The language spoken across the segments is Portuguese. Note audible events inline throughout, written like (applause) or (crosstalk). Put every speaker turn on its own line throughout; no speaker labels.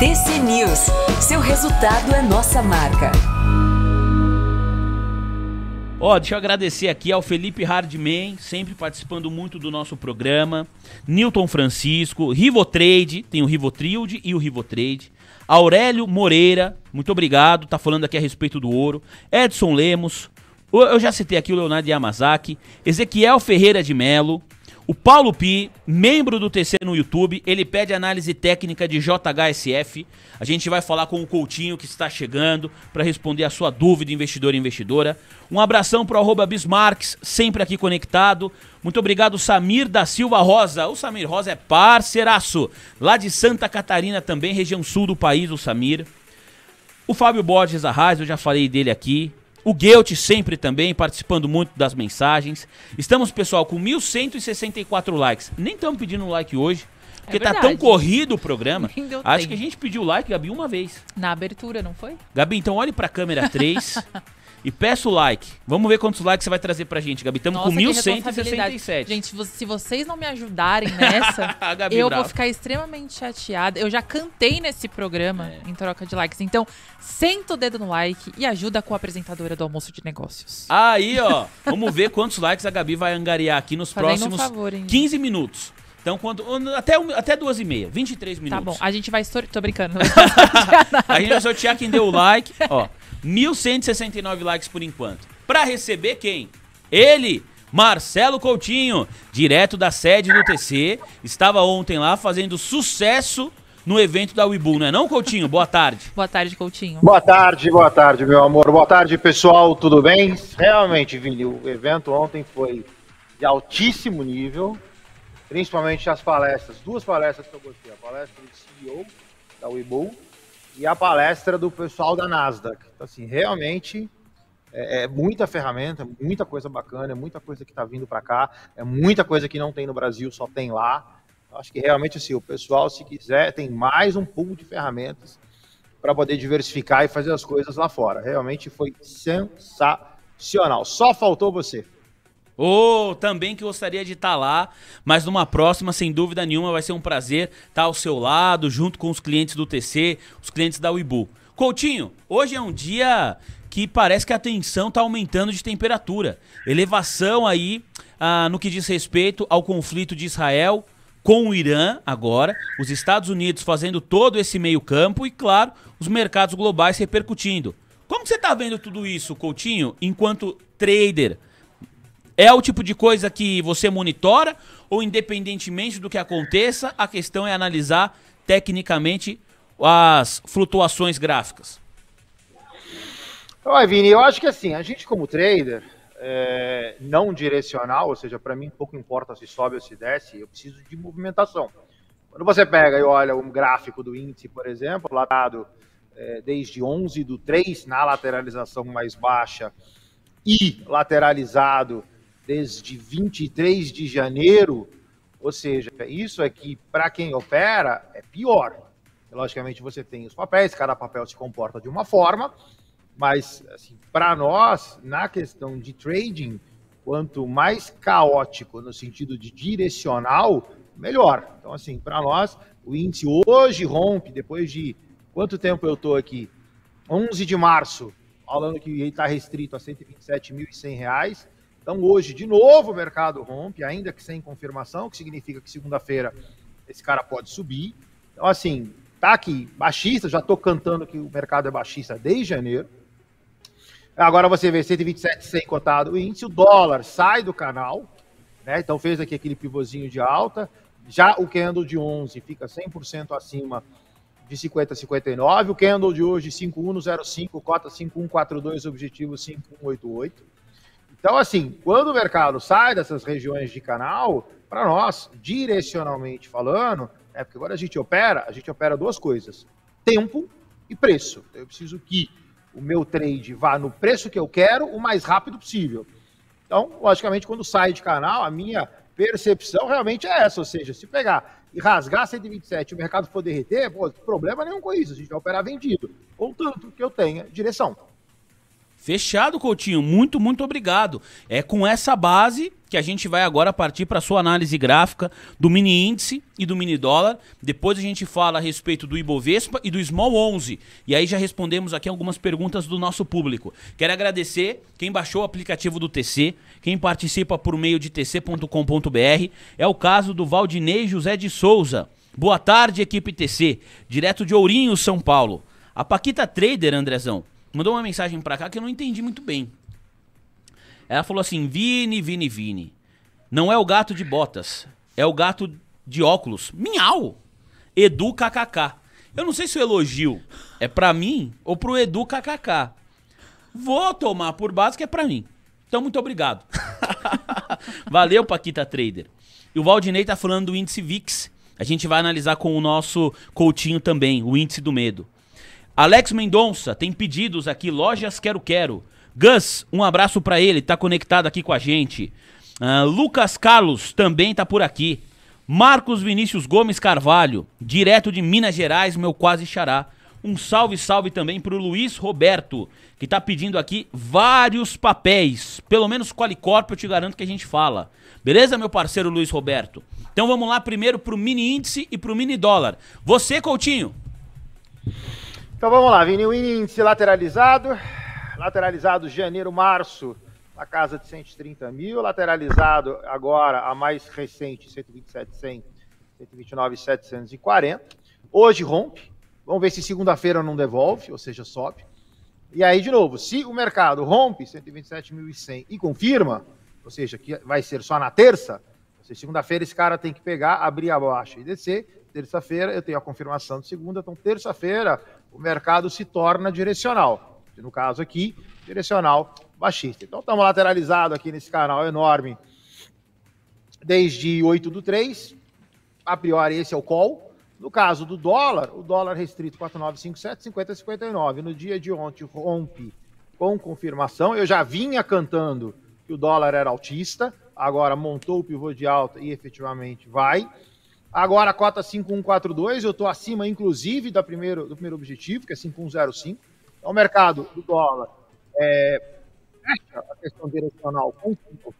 TC News. Seu resultado é nossa marca. Ó, oh, deixa eu agradecer aqui ao Felipe Hardman, sempre participando muito do nosso programa. Newton Francisco, Rivotrade, tem o Rivotrild e o Rivotrade. Aurélio Moreira, muito obrigado, tá falando aqui a respeito do ouro. Edson Lemos, eu já citei aqui o Leonardo Yamazaki. Ezequiel Ferreira de Melo, o Paulo Pi, membro do TC no YouTube, ele pede análise técnica de JHSF. A gente vai falar com o Coutinho que está chegando para responder a sua dúvida, investidor e investidora. Um abração para o Bismarcks, sempre aqui conectado. Muito obrigado, Samir da Silva Rosa. O Samir Rosa é parceiraço, lá de Santa Catarina também, região sul do país, o Samir. O Fábio Borges Arraes, eu já falei dele aqui. O Guelt sempre também participando muito das mensagens. Estamos, pessoal, com 1.164 likes. Nem estamos pedindo um like hoje. Porque é tá tão corrido o programa. (laughs) Acho tempo. que a gente pediu like, Gabi, uma vez.
Na abertura, não foi?
Gabi, então olhe para a câmera 3. (laughs) E peço o like. Vamos ver quantos likes você vai trazer pra gente, Gabi. Estamos com 1.167.
Gente, se vocês não me ajudarem nessa, (laughs) eu é vou ficar extremamente chateada. Eu já cantei nesse programa é. em troca de likes. Então, senta o dedo no like e ajuda com a apresentadora do Almoço de Negócios.
Aí, ó. vamos ver quantos likes a Gabi vai angariar aqui nos Fazendo próximos um favor, 15 minutos. Então, quando. Até, até duas e meia, 23 minutos. Tá bom, a
gente vai sortear. Tô brincando. (laughs) Não vai sortear
a gente vai sortear quem deu o like. Ó, 1.169 likes por enquanto. Para receber quem? Ele, Marcelo Coutinho, direto da sede do TC, estava ontem lá fazendo sucesso no evento da Wibu, não é não, Coutinho? Boa tarde. boa tarde, Coutinho.
Boa tarde, boa tarde, meu amor. Boa tarde, pessoal, tudo bem? Realmente,
Vini, o evento ontem foi de altíssimo
nível, principalmente as palestras, duas palestras que eu gostei, a palestra do CEO da Wibu, e a palestra do pessoal da Nasdaq. Então, assim, realmente é, é, muita ferramenta, muita coisa bacana, é muita coisa que está vindo para cá, é muita coisa que não tem no Brasil, só tem lá. Acho que realmente assim, o pessoal, se quiser, tem mais um pool de ferramentas para poder diversificar e fazer as coisas lá fora. Realmente foi
sensacional. Só faltou você. Ou oh, também que gostaria de estar tá lá, mas numa próxima, sem dúvida nenhuma, vai ser um prazer estar tá ao seu lado, junto com os clientes do TC, os clientes da Uibu. Coutinho, hoje é um dia que parece que a tensão está aumentando de temperatura. Elevação aí ah, no que diz respeito ao conflito de Israel com o Irã agora, os Estados Unidos fazendo todo esse meio-campo e, claro, os mercados globais repercutindo. Como você está vendo tudo isso, Coutinho, enquanto trader? É o tipo de coisa que você monitora ou, independentemente do que aconteça, a questão é analisar tecnicamente as flutuações gráficas? Olha,
Vini, eu acho que assim, a gente como trader, é, não direcional, ou seja, para mim pouco importa se sobe ou se desce, eu preciso de movimentação. Quando você pega e olha um gráfico do índice, por exemplo, latado é, desde 11 do 3 na lateralização mais baixa e lateralizado desde 23 de janeiro. Ou seja, isso aqui, é para quem opera, é pior. Logicamente, você tem os papéis, cada papel se comporta de uma forma, mas assim, para nós, na questão de trading, quanto mais caótico no sentido de direcional, melhor. Então, assim, para nós, o índice hoje rompe, depois de quanto tempo eu estou aqui? 11 de março, falando que ele está restrito a R$ 127.100 então, hoje, de novo, o mercado rompe, ainda que sem confirmação, o que significa que segunda-feira esse cara pode subir. Então, assim, tá aqui, baixista, já tô cantando que o mercado é baixista desde janeiro. Agora você vê 127 sem cotado o índice, o dólar sai do canal, né? Então fez aqui aquele pivôzinho de alta. Já o candle de 11 fica 100% acima de 50 59, o candle de hoje 5105, cota 5142, objetivo 5188. Então, assim, quando o mercado sai dessas regiões de canal, para nós, direcionalmente falando, é porque agora a gente opera, a gente opera duas coisas: tempo e preço. eu preciso que o meu trade vá no preço que eu quero o mais rápido possível. Então, logicamente, quando sai de canal, a minha percepção realmente é essa, ou seja, se pegar e rasgar 127 e o mercado for derreter, pô, problema nenhum com isso, a gente vai operar vendido, contanto que eu tenha direção.
Fechado, Coutinho. Muito, muito obrigado. É com essa base que a gente vai agora partir para a sua análise gráfica do mini índice e do mini dólar. Depois a gente fala a respeito do Ibovespa e do Small 11. E aí já respondemos aqui algumas perguntas do nosso público. Quero agradecer quem baixou o aplicativo do TC, quem participa por meio de tc.com.br. É o caso do Valdinei José de Souza. Boa tarde, equipe TC. Direto de Ourinho, São Paulo. A Paquita Trader, Andrezão mandou uma mensagem para cá que eu não entendi muito bem. Ela falou assim: Vini, Vini, Vini. Não é o gato de botas, é o gato de óculos. Minhau! Edu KKK. Eu não sei se o elogio é para mim ou pro Edu KKK. Vou tomar por base que é para mim. Então, muito obrigado. (laughs) Valeu, Paquita Trader. E o Valdinei tá falando do índice VIX. A gente vai analisar com o nosso Coutinho também, o índice do medo. Alex Mendonça tem pedidos aqui, lojas Quero Quero. Gus, um abraço para ele, tá conectado aqui com a gente. Uh, Lucas Carlos também tá por aqui. Marcos Vinícius Gomes Carvalho, direto de Minas Gerais, meu quase xará. Um salve, salve também pro Luiz Roberto, que tá pedindo aqui vários papéis. Pelo menos Qualicorp eu te garanto que a gente fala. Beleza, meu parceiro Luiz Roberto? Então vamos lá primeiro pro mini índice e pro mini dólar. Você, Coutinho.
Então vamos lá, Vini Índice lateralizado. Lateralizado janeiro, março, na casa de 130 mil. Lateralizado agora, a mais recente, 127, Hoje rompe. Vamos ver se segunda-feira não devolve, ou seja, sobe. E aí, de novo, se o mercado rompe 127.100 e confirma, ou seja, que vai ser só na terça, segunda-feira esse cara tem que pegar, abrir abaixo e descer. Terça-feira eu tenho a confirmação de segunda, então terça-feira o mercado se torna direcional. No caso aqui, direcional baixista. Então estamos lateralizado aqui nesse canal enorme desde 8 do 3. A priori, esse é o call. No caso do dólar, o dólar restrito 4957, 5059. No dia de ontem rompe com confirmação. Eu já vinha cantando que o dólar era altista, agora montou o pivô de alta e efetivamente vai. Agora a cota 5142, eu estou acima, inclusive, da primeiro, do primeiro objetivo, que é 5105. Então, é o mercado do dólar é, fecha a questão direcional com 55.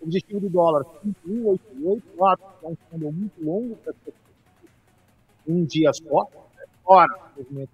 O objetivo do dólar 5188, que é um fundo muito longo para um dia só, né? hora do movimento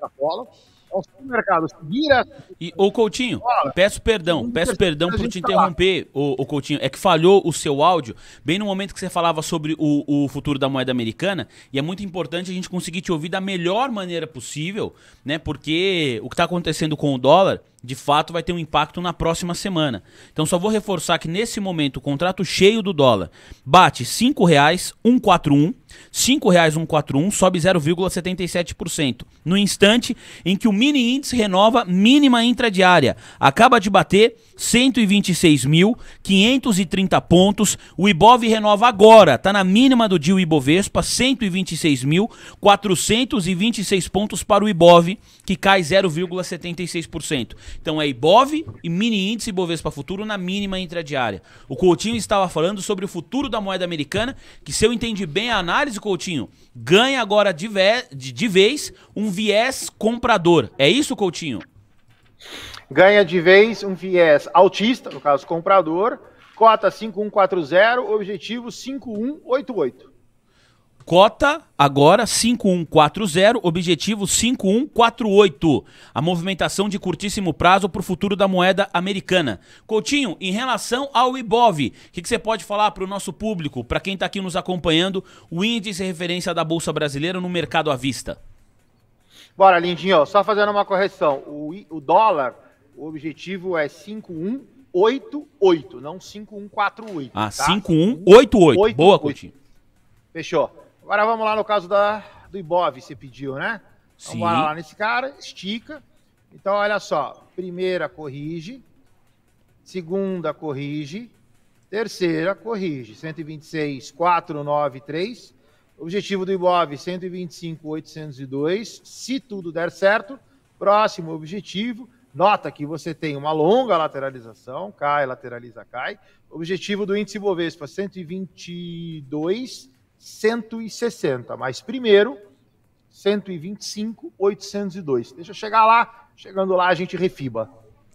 da cola ao é supermercado, seguir a... E, ô Coutinho, peço perdão, peço perdão por te interromper, ô, ô, Coutinho, é que falhou o seu áudio bem no momento que você falava sobre o, o futuro da moeda americana, e é muito importante a gente conseguir te ouvir da melhor maneira possível, né, porque o que está acontecendo com o dólar de fato vai ter um impacto na próxima semana. Então só vou reforçar que nesse momento o contrato cheio do dólar bate R$ 5,141, R$ 5,141 sobe 0,77%. No instante em que o mini índice renova mínima intradiária, acaba de bater 126.530 pontos. O Ibov renova agora, tá na mínima do dia o Ibovespa, 126.426 pontos para o Ibov, que cai 0,76%. Então é Ibov e mini índice Bovespa Futuro na mínima intradiária. O Coutinho estava falando sobre o futuro da moeda americana, que se eu entendi bem a análise, Coutinho, ganha agora de, ve de, de vez um viés comprador. É isso, Coutinho?
Ganha de vez um viés altista, no caso comprador, cota 5140, objetivo 5188.
Cota agora 5140, objetivo 5148. A movimentação de curtíssimo prazo para o futuro da moeda americana. Coutinho, em relação ao IBOV, o que, que, você pode falar para o nosso público, para quem está aqui nos acompanhando, o índice referência da Bolsa Brasileira no mercado à vista?
Bora, Lindinho, só fazendo uma correção. O, o dólar, o objetivo é 5188, não 5148.
Ah, tá? 5188. Boa, Coutinho.
Fechou. Agora vamos lá no caso da, do Ibov, você pediu, né? Então, Sim. Vamos lá nesse cara, estica. Então, olha só. Primeira, corrige. Segunda, corrige. Terceira, corrige. 126, 493. Objetivo do Ibov, 125, 802. Se tudo der certo, próximo objetivo. Nota que você tem uma longa lateralização, cai, lateraliza, cai. Objetivo do índice Bovespa, 122, 160. Mas primeiro,
125, 802. Deixa eu chegar lá. Chegando lá, a gente refiba.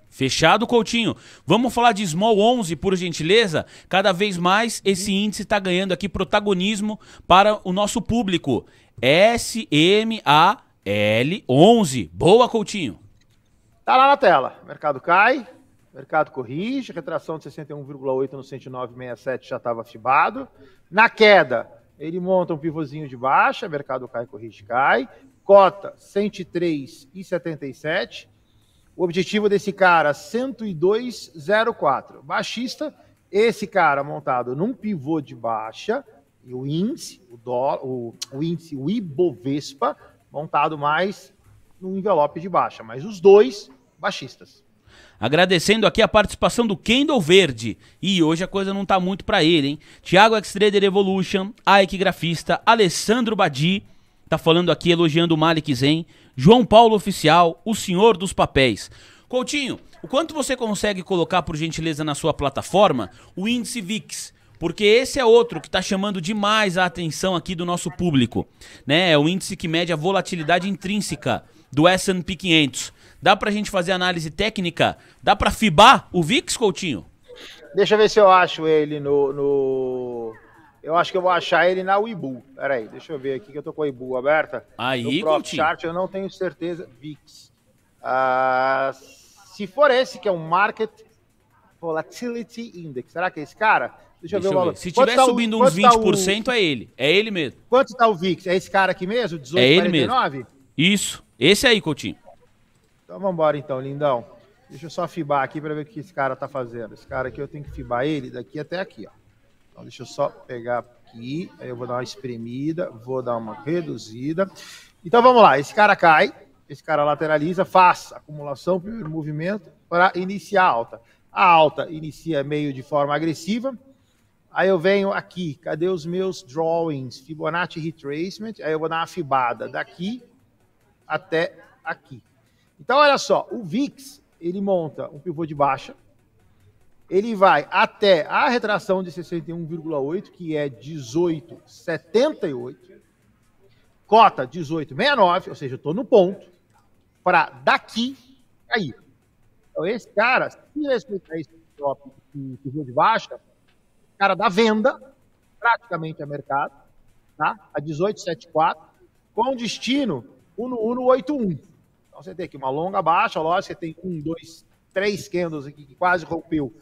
Fechado, Coutinho? Vamos falar de Small 11, por gentileza? Cada vez mais esse índice está ganhando aqui protagonismo para o nosso público. SMAL11. Boa, Coutinho. Tá lá na
tela. Mercado cai, mercado corrige, retração de 61,8 no 109,67 já estava afibado. Na queda, ele monta um pivôzinho de baixa, mercado cai, corrige, cai. Cota 103,77. O objetivo desse cara 102,04. Baixista, esse cara montado num pivô de baixa e o índice, o, dólar, o, o índice, o Ibovespa, montado mais num envelope de baixa, mas os dois
baixistas. Agradecendo aqui a participação do Kendall Verde. E hoje a coisa não tá muito para ele, hein? Thiago Xtrader Evolution, Ike Grafista, Alessandro Badi, tá falando aqui elogiando o Malik Zen, João Paulo Oficial, o Senhor dos Papéis. Coutinho, o quanto você consegue colocar por gentileza na sua plataforma o índice VIX? Porque esse é outro que está chamando demais a atenção aqui do nosso público. Né? É o índice que mede a volatilidade intrínseca do S&P 500. Dá pra gente fazer análise técnica? Dá pra fibar o Vix, Coutinho?
Deixa eu ver se eu acho ele no, no... Eu acho que eu vou achar ele na Uibu. aí. deixa eu ver aqui que eu tô com a Uibu aberta.
Aí, no chart
eu não tenho certeza. VIX. Ah, se for esse, que é o Market Volatility Index. Será que é esse cara? Deixa, deixa eu ver o valor. Ver. Se quanto tiver tá subindo o, uns 20%, tá o...
é ele. É ele mesmo. Quanto tá o VIX? É esse cara aqui mesmo? 18, é ele mesmo. Isso. Esse aí, Coutinho.
Então vamos embora então, lindão. Deixa eu só fibar aqui para ver o que esse cara tá fazendo. Esse cara aqui eu tenho que fibar ele daqui até aqui, ó. Então deixa eu só pegar aqui, aí eu vou dar uma espremida, vou dar uma reduzida. Então vamos lá, esse cara cai, esse cara lateraliza, faz acumulação, primeiro movimento para iniciar a alta. A alta inicia meio de forma agressiva. Aí eu venho aqui, cadê os meus drawings? Fibonacci Retracement. Aí eu vou dar uma fibada daqui até aqui. Então, olha só, o VIX, ele monta um pivô de baixa, ele vai até a retração de 61,8, que é 18,78, cota 18,69, ou seja, eu estou no ponto, para daqui cair. Então, esse cara, se respeitar esse pivô de baixa, cara da venda, praticamente a mercado, tá? a 18,74, com destino 1,81. Então você tem aqui uma longa baixa, lógico, você tem um, dois, três candles aqui que quase rompeu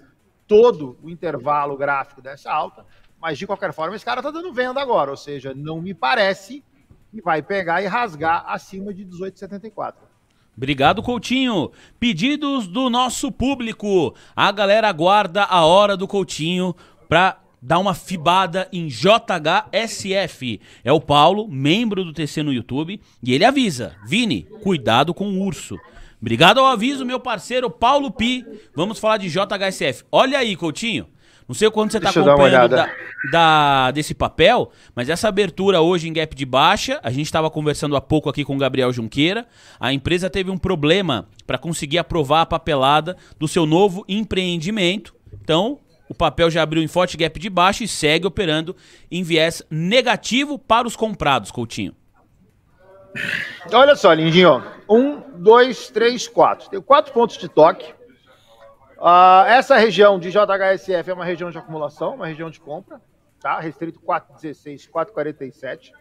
todo o intervalo gráfico dessa alta, mas de qualquer forma esse cara está dando venda agora, ou seja, não me parece que vai pegar e rasgar acima de 18,74.
Obrigado, Coutinho. Pedidos do nosso público. A galera aguarda a hora do Coutinho para dá uma fibada em JHSF. É o Paulo, membro do TC no YouTube, e ele avisa: Vini, cuidado com o urso. Obrigado ao aviso, meu parceiro Paulo Pi. Vamos falar de JHSF. Olha aí, Coutinho. Não sei quando você está acompanhando da, da, desse papel, mas essa abertura hoje em gap de baixa, a gente estava conversando há pouco aqui com o Gabriel Junqueira, a empresa teve um problema para conseguir aprovar a papelada do seu novo empreendimento. Então, o papel já abriu em forte gap de baixo e segue operando em viés negativo para os comprados, Coutinho.
Olha só, Lindinho. Um, dois, três, quatro. Tem quatro pontos de toque. Uh, essa região de JHSF é uma região de acumulação, uma região de compra, tá? Restrito 416, 447.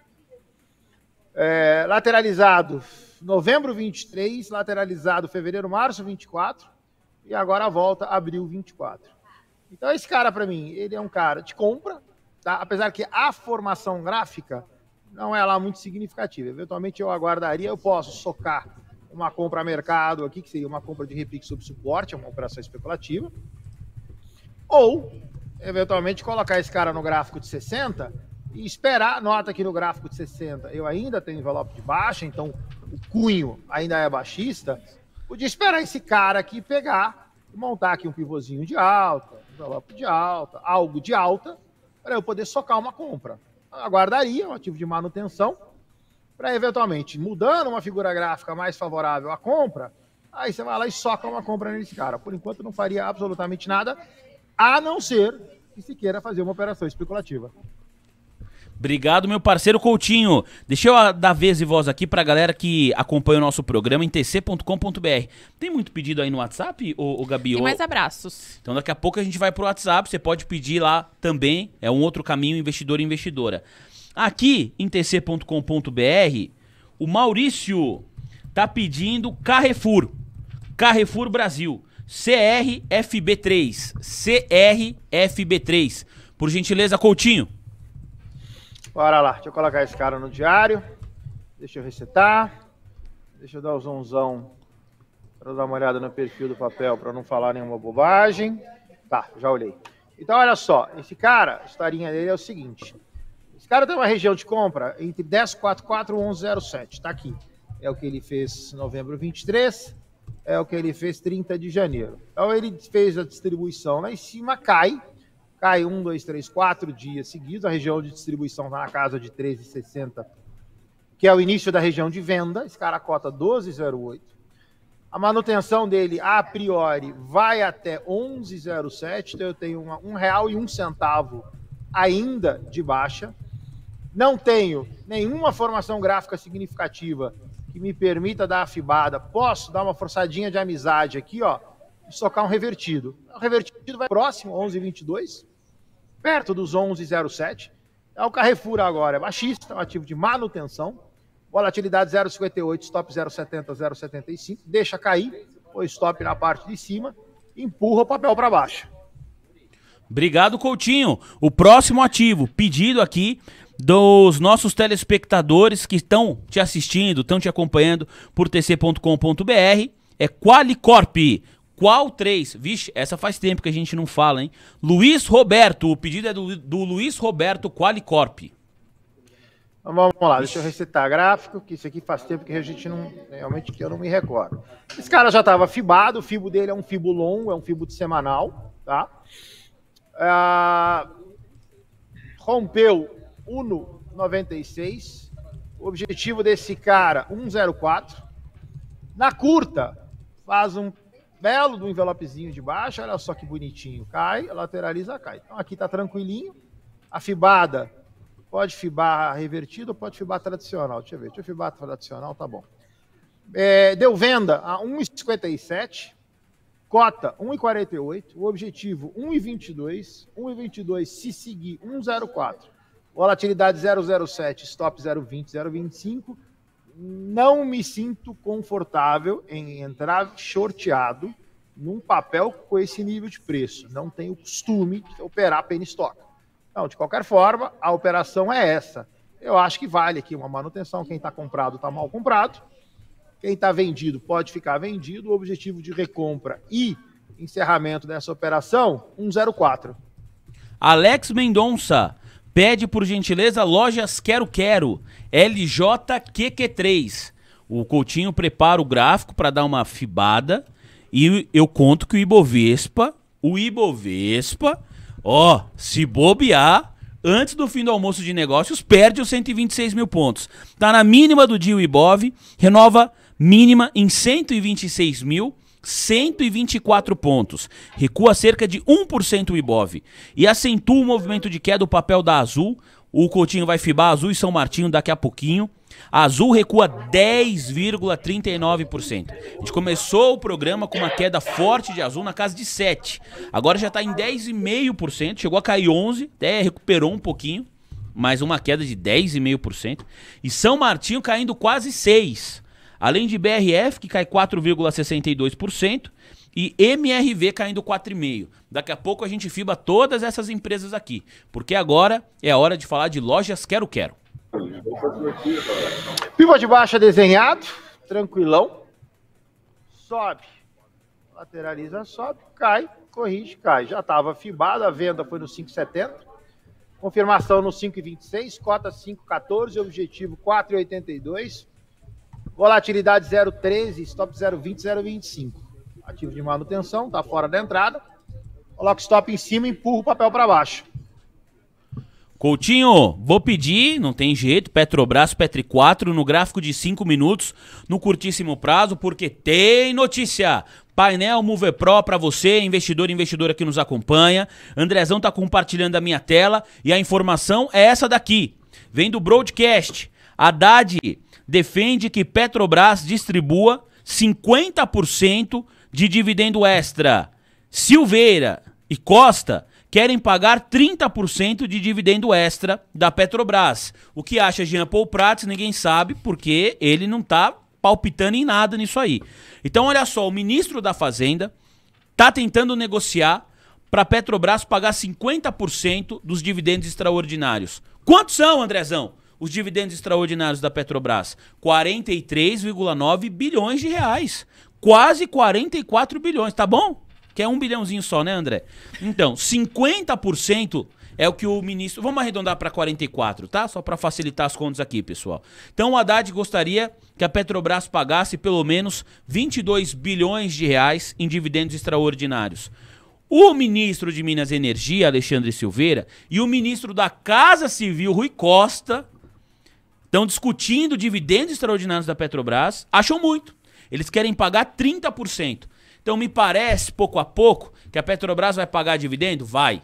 É, lateralizado novembro 23, lateralizado fevereiro, março 24 e agora a volta abril 24. Então, esse cara, para mim, ele é um cara de compra, tá? apesar que a formação gráfica não é lá muito significativa. Eventualmente, eu aguardaria, eu posso socar uma compra a mercado aqui, que seria uma compra de repique sob suporte, é uma operação especulativa, ou, eventualmente, colocar esse cara no gráfico de 60 e esperar. Nota que no gráfico de 60 eu ainda tenho envelope de baixa, então o cunho ainda é baixista. Podia esperar esse cara aqui pegar e montar aqui um pivôzinho de alta, envelope de alta, algo de alta, para eu poder socar uma compra. Aguardaria um ativo de manutenção, para eventualmente, mudando uma figura gráfica mais favorável à compra, aí você vai lá e soca uma compra nesse cara. Por enquanto, não faria absolutamente nada, a não ser que se queira fazer uma operação especulativa.
Obrigado, meu parceiro Coutinho. Deixa eu ah, dar vez e voz aqui pra galera que acompanha o nosso programa em tc.com.br. Tem muito pedido aí no WhatsApp, ô, Gabi? Tem mais
abraços.
Então daqui a pouco a gente vai pro WhatsApp, você pode pedir lá também. É um outro caminho, investidor e investidora. Aqui em tc.com.br, o Maurício tá pedindo Carrefour. Carrefour Brasil. CRFB3. CRFB3. Por gentileza, Coutinho.
Bora lá, deixa eu colocar esse cara no diário. Deixa eu resetar. Deixa eu dar o zonzão para dar uma olhada no perfil do papel para não falar nenhuma bobagem. Tá, já olhei. Então, olha só, esse cara, a historinha dele é o seguinte. Esse cara tem uma região de compra entre 1044 e 1107, tá aqui. É o que ele fez novembro 23, é o que ele fez 30 de janeiro. Então ele fez a distribuição lá em cima, cai, cai um, dois, três, quatro dias seguidos. A região de distribuição está na casa de 13,60, que é o início da região de venda. Esse cara cota 12,08. A manutenção dele, a priori, vai até 11,07. Então eu tenho uma, um real e um centavo ainda de baixa. Não tenho nenhuma formação gráfica significativa que me permita dar afibada. Posso dar uma forçadinha de amizade aqui, ó, e socar um revertido. O revertido vai próximo, 11,22 perto dos 11,07. É o Carrefour agora, é baixista, é um ativo de manutenção. Volatilidade 0,58, stop 0,70, 0,75. Deixa cair, o stop na parte de cima, empurra o papel para baixo.
Obrigado, Coutinho. O próximo ativo, pedido aqui dos nossos telespectadores que estão te assistindo, estão te acompanhando por tc.com.br, é Qualicorp. Qual três? Vixe, essa faz tempo que a gente não fala, hein? Luiz Roberto, o pedido é do, do Luiz Roberto Qualicorp.
Então, vamos lá, deixa eu recitar gráfico, que isso aqui faz tempo que a gente não. Realmente que eu não me recordo. Esse cara já estava fibado, o fibo dele é um fibo longo, é um fibo de semanal, tá? Ah, rompeu 1,96. O objetivo desse cara, 1,04. Na curta, faz um belo do envelopezinho de baixo, olha só que bonitinho. Cai, lateraliza, cai. Então aqui tá tranquilinho. A fibada, pode fibar revertido ou pode fibar tradicional. Deixa eu ver, deixa eu fibar tradicional, tá bom. É, deu venda a 1,57, cota 1,48, o objetivo 1,22, 1,22 se seguir 1,04. Volatilidade 0,07, stop 0,20, 0,25 não me sinto confortável em entrar shorteado num papel com esse nível de preço. Não tenho costume de operar penny stock. Não, de qualquer forma, a operação é essa. Eu acho que vale aqui uma manutenção. Quem está comprado está mal comprado. Quem está vendido pode ficar vendido. O objetivo de recompra e encerramento dessa operação, 104.
Alex Mendonça. Pede por gentileza lojas Quero Quero, LJQQ3. O Coutinho prepara o gráfico para dar uma fibada e eu conto que o Ibovespa, o Ibovespa, ó, se bobear, antes do fim do almoço de negócios, perde os 126 mil pontos. Tá na mínima do dia o Ibov, renova mínima em 126 mil 124 pontos, recua cerca de 1% o Ibov e acentua o movimento de queda do papel da Azul. O Coutinho vai fibar Azul e São Martinho daqui a pouquinho. A Azul recua 10,39%. A gente começou o programa com uma queda forte de Azul na casa de 7. Agora já está em 10,5%, chegou a cair 11, até recuperou um pouquinho, mas uma queda de 10,5%. E São Martinho caindo quase 6. Além de BRF, que cai 4,62%, e MRV caindo 4,5%. Daqui a pouco a gente fiba todas essas empresas aqui, porque agora é a hora de falar de lojas Quero Quero.
Piva de baixa desenhado, tranquilão. Sobe, lateraliza, sobe, cai, corrige, cai. Já estava fibado, a venda foi no 5,70. Confirmação no 5,26, cota 5,14, objetivo 4,82. Volatilidade 0,13, stop 0,20, 0,25. Ativo de manutenção, tá fora da entrada. Coloca o stop em cima, empurra o papel para baixo.
Coutinho, vou pedir, não tem jeito, Petrobras Petri 4 no gráfico de 5 minutos, no curtíssimo prazo, porque tem notícia. Painel Mover Pro para você, investidor e investidora que nos acompanha. Andrezão tá compartilhando a minha tela e a informação é essa daqui. Vem do broadcast. Haddad defende que Petrobras distribua 50% de dividendo extra. Silveira e Costa querem pagar 30% de dividendo extra da Petrobras. O que acha Jean Paul Prats, ninguém sabe, porque ele não está palpitando em nada nisso aí. Então, olha só, o ministro da Fazenda está tentando negociar para a Petrobras pagar 50% dos dividendos extraordinários. Quantos são, Andrezão? os dividendos extraordinários da Petrobras? 43,9 bilhões de reais. Quase 44 bilhões, tá bom? Que é um bilhãozinho só, né, André? Então, 50% é o que o ministro. Vamos arredondar para 44, tá? Só para facilitar as contas aqui, pessoal. Então, o Haddad gostaria que a Petrobras pagasse pelo menos 22 bilhões de reais em dividendos extraordinários. O ministro de Minas e Energia, Alexandre Silveira, e o ministro da Casa Civil, Rui Costa, estão discutindo dividendos extraordinários da Petrobras, acham muito. Eles querem pagar 30%. Então me parece, pouco a pouco, que a Petrobras vai pagar dividendo? Vai.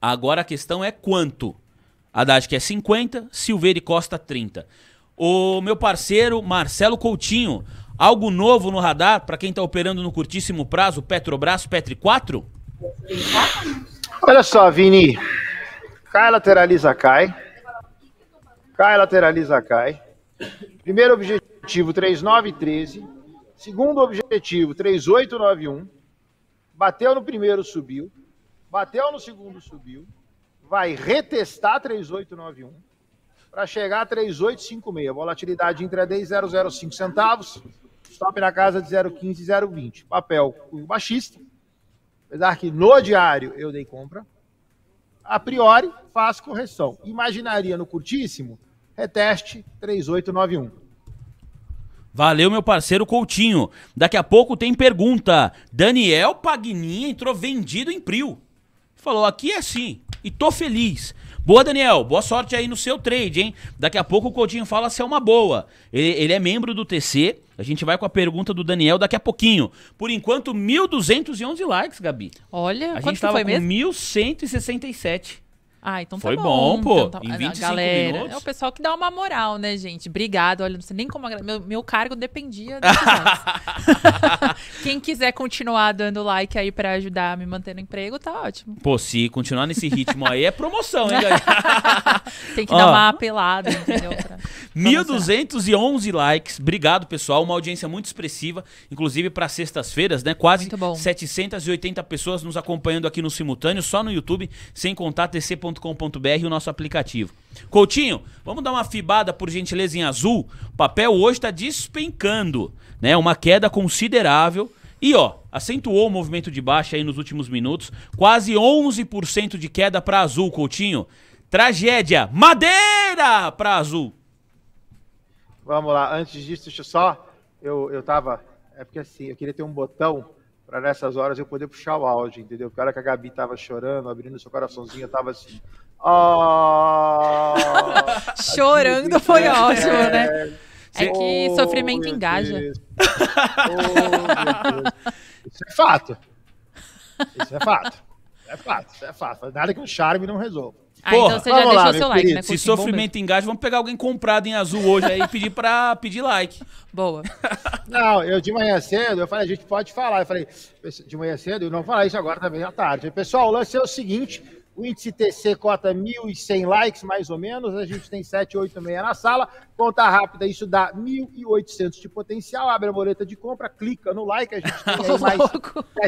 Agora a questão é quanto. Haddad quer 50, é Silveira e Costa 30. O meu parceiro Marcelo Coutinho, algo novo no radar para quem está operando no curtíssimo prazo, Petrobras Petri 4?
Olha só, Vini. Cai, lateraliza, cai
Cai, lateraliza, cai.
Primeiro objetivo, 3913. Segundo objetivo, 3891. Bateu no primeiro, subiu. Bateu no segundo, subiu. Vai retestar 3891 para chegar a 3856. Volatilidade intraday 0,05 centavos. Stop na casa de 0,15 e 0,20. Papel baixista. Apesar que no diário eu dei compra. A priori, faz correção. Imaginaria no curtíssimo Reteste 3891.
Valeu, meu parceiro Coutinho. Daqui a pouco tem pergunta. Daniel Pagninha entrou vendido em Prio. Falou, aqui é sim. E tô feliz. Boa, Daniel. Boa sorte aí no seu trade, hein? Daqui a pouco o Coutinho fala se é uma boa. Ele, ele é membro do TC. A gente vai com a pergunta do Daniel daqui a pouquinho. Por enquanto, 1.211 likes, Gabi. Olha, a gente tava foi com mesmo? 1.167. Ah, então tá Foi tá bom. bom pô. Então tá... Em 25 Galera, minutos. É o
pessoal que dá uma moral, né, gente? Obrigado. Olha, não sei nem como. Meu, meu cargo dependia (laughs) (laughs) Quem quiser continuar dando like aí pra ajudar a me manter no emprego, tá ótimo.
Pô, se continuar nesse ritmo aí, é
promoção, hein, galera? (laughs) Tem que Ó. dar uma apelada, entendeu? Pra...
1.211 likes. Obrigado, pessoal. Uma audiência muito expressiva, inclusive para sextas-feiras, né? Quase 780 pessoas nos acompanhando aqui no simultâneo, só no YouTube, sem contar TC KTO.com.br e o nosso aplicativo. Coutinho, vamos dar uma fibada por gentileza em azul. O papel hoje está despencando, né? Uma queda considerável. E ó, acentuou o movimento de baixa aí nos últimos minutos, quase 11% de queda para azul, Coutinho. Tragédia, madeira para azul.
Vamos lá, antes disso, deixa eu só eu eu tava é porque assim, eu queria ter um botão para nessas horas eu poder puxar o áudio, entendeu? Porque a hora que a Gabi tava chorando, abrindo seu coraçãozinho, eu tava assim. Oh! (laughs) Chorando assim, foi né? Né? é, ótimo, é, né?
É que oh, sofrimento engaja.
Oh, isso é fato. Isso é fato. É fato, isso é fato. Nada que um charme não resolva.
Ah, então você já deixou seu like, né? Se sofrimento engaja, vamos pegar alguém comprado em azul hoje aí e pedir pra pedir like. (laughs) Boa.
Não, eu de manhã cedo, eu falei, a gente pode falar. Eu falei, de manhã cedo, eu não falar isso agora também à tarde. Pessoal, o lance é o seguinte: o índice TC cota 1.100 likes, mais ou menos. A gente tem 786 na sala. Conta rápida, isso dá 1.800 de potencial. Abre a boleta de compra, clica no like. A gente tem (laughs) mais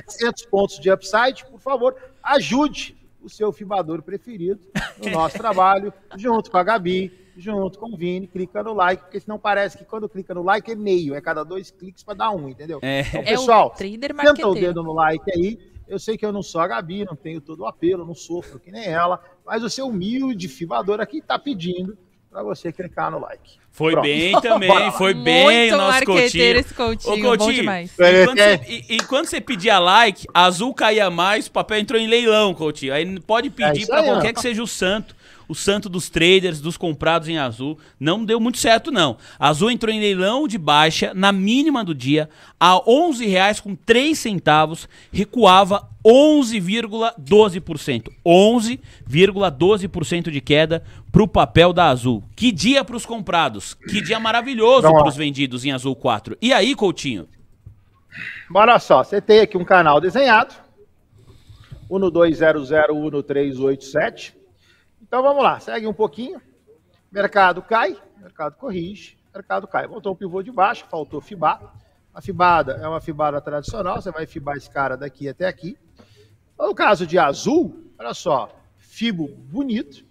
700 pontos de upside. Por favor, ajude o seu fibador preferido no nosso trabalho, junto com a Gabi, junto com o Vini, clica no like, porque senão parece que quando clica no like é meio, é cada dois cliques para dar um, entendeu? É. Então, é pessoal, é senta o dedo no like aí. Eu sei que eu não sou a Gabi, não tenho todo o apelo, não sofro que nem ela, mas o seu humilde fibador aqui está pedindo para você clicar no like.
Foi Pronto. bem (laughs)
também, foi
bem o nosso Coutinho. esse Coutinho, Ô, Coutinho, enquanto você, enquanto você, pedia like, azul caía mais, o papel entrou em leilão, Coutinho. Aí pode é pedir é para qualquer que seja o santo o santo dos traders, dos comprados em azul. Não deu muito certo, não. A azul entrou em leilão de baixa, na mínima do dia, a R$ 11,03, recuava 11,12%. 11,12% de queda para o papel da Azul. Que dia para os comprados. Que dia maravilhoso para os vendidos em Azul 4. E aí, Coutinho?
Olha só, você tem aqui um canal desenhado. 1200 1387 então vamos lá, segue um pouquinho. Mercado cai, mercado corrige, mercado cai. Voltou o pivô de baixo, faltou fibar. A fibada é uma fibada tradicional, você vai fibar esse cara daqui até aqui. Então, no caso de azul, olha só, fibo bonito.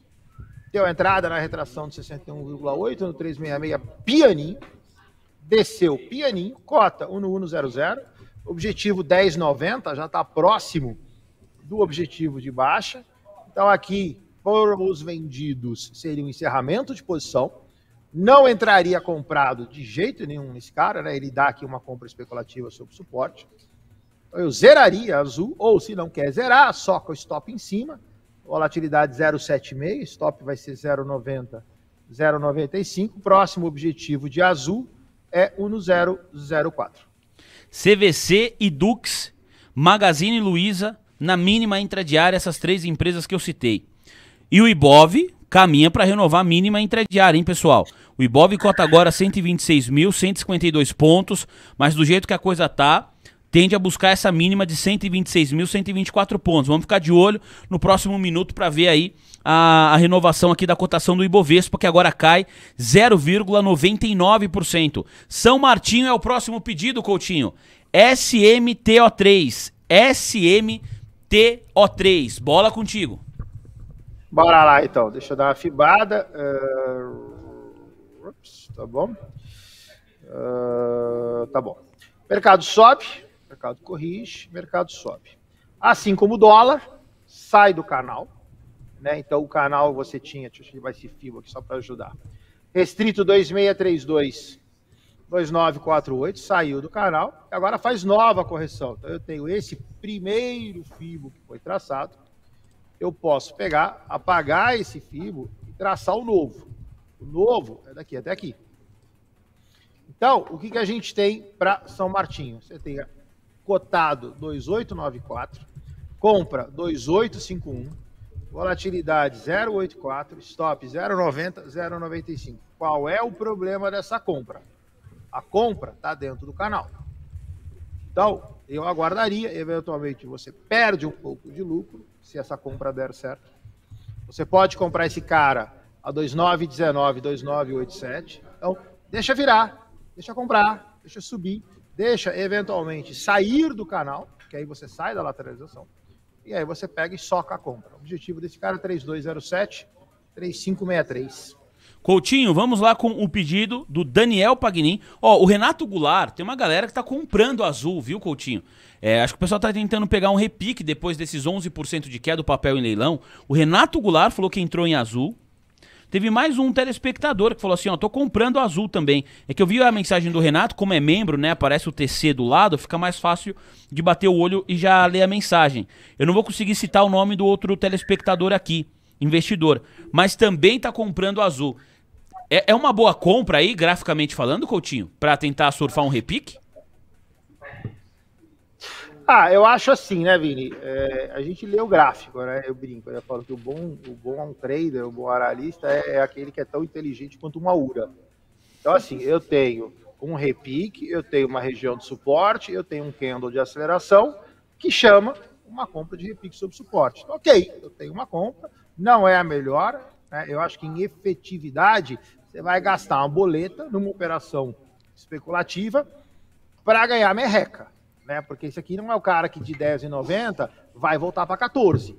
Deu entrada na retração de 61,8 no 366, pianinho. Desceu pianinho, cota 1100. Objetivo 1090, já está próximo do objetivo de baixa. Então aqui foram os vendidos seria um encerramento de posição. Não entraria comprado de jeito nenhum nesse cara, né? Ele dá aqui uma compra especulativa sobre suporte. Então, eu zeraria azul, ou se não quer zerar, soca o stop em cima. Volatilidade 0,76, stop vai ser 0,90, 0,95. Próximo objetivo de azul é 1,004.
CVC e Dux, Magazine Luiza, na mínima intradiária, essas três empresas que eu citei. E o Ibov caminha para renovar a mínima intradiária, hein, pessoal? O Ibov cota agora 126.152 pontos, mas do jeito que a coisa tá, tende a buscar essa mínima de 126.124 pontos. Vamos ficar de olho no próximo minuto para ver aí a, a, renovação aqui da cotação do Ibovespa, que agora cai 0,99%. São Martinho é o próximo pedido, Coutinho. SMTO3. SMTO3. Bola contigo.
Bora lá então, deixa eu dar uma fibada. Uh... Ups, tá bom. Uh... Tá bom. Mercado sobe, mercado corrige, mercado sobe. Assim como o dólar, sai do canal. Né? Então o canal você tinha, deixa eu vai esse fio aqui só para ajudar. Restrito 2632 2948 saiu do canal, agora faz nova correção. Então eu tenho esse primeiro FIBO que foi traçado eu posso pegar, apagar esse fibro e traçar o novo. O novo é daqui até aqui. Então, o que, que a gente tem para São Martinho? Você tem cotado 2894, compra 2851, volatilidade 084, stop 090, 095. Qual é o problema dessa compra? A compra está dentro do canal. Então, eu aguardaria, eventualmente você perde um pouco de lucro, se essa compra der certo. Você pode comprar esse cara a 2919, 2987. Então, deixa virar, deixa comprar, deixa subir, deixa eventualmente sair do canal, que aí você sai da lateralização. E aí você pega e soca a compra. O objetivo desse cara é 3207, 3563.
Coutinho, vamos lá com o pedido do Daniel Pagnin. Ó, o Renato Goulart, tem uma galera que tá comprando azul, viu, Coutinho? É, acho que o pessoal tá tentando pegar um repique depois desses 11% de queda do papel em leilão. O Renato Goulart falou que entrou em azul. Teve mais um telespectador que falou assim, ó, tô comprando azul também. É que eu vi a mensagem do Renato, como é membro, né, aparece o TC do lado, fica mais fácil de bater o olho e já ler a mensagem. Eu não vou conseguir citar o nome do outro telespectador aqui investidor, mas também está comprando azul. É, é uma boa compra aí, graficamente falando, Coutinho, para tentar surfar um repique?
Ah, eu acho assim, né, Vini? É, a gente lê o gráfico, né? Eu brinco, né? eu falo que o bom, o bom trader, o bom analista é, é aquele que é tão inteligente quanto uma URA. Então, assim, eu tenho um repique, eu tenho uma região de suporte, eu tenho um candle de aceleração que chama uma compra de repique sobre suporte. Então, ok, eu tenho uma compra, não é a melhor, né? eu acho que em efetividade você vai gastar uma boleta numa operação especulativa para ganhar merreca, né? Porque isso aqui não é o cara que de 90 vai voltar para 14.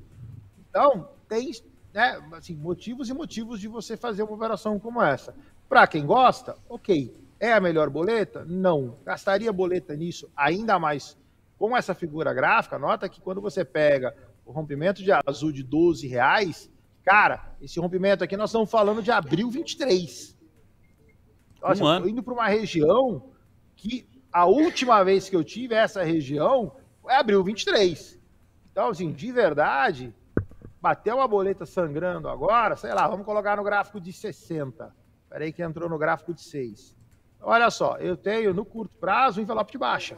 Então, tem né, assim, motivos e motivos de você fazer uma operação como essa. Para quem gosta, ok. É a melhor boleta? Não. Gastaria boleta nisso ainda mais com essa figura gráfica. Nota que quando você pega o rompimento de azul de 12 reais, Cara, esse rompimento aqui, nós estamos falando de abril 23.
Olha, um eu tô indo
para uma região que a última vez que eu tive essa região foi abril 23. Então, assim, de verdade, bateu uma boleta sangrando agora, sei lá, vamos colocar no gráfico de 60. aí que entrou no gráfico de 6. Olha só, eu tenho no curto prazo um envelope de baixa.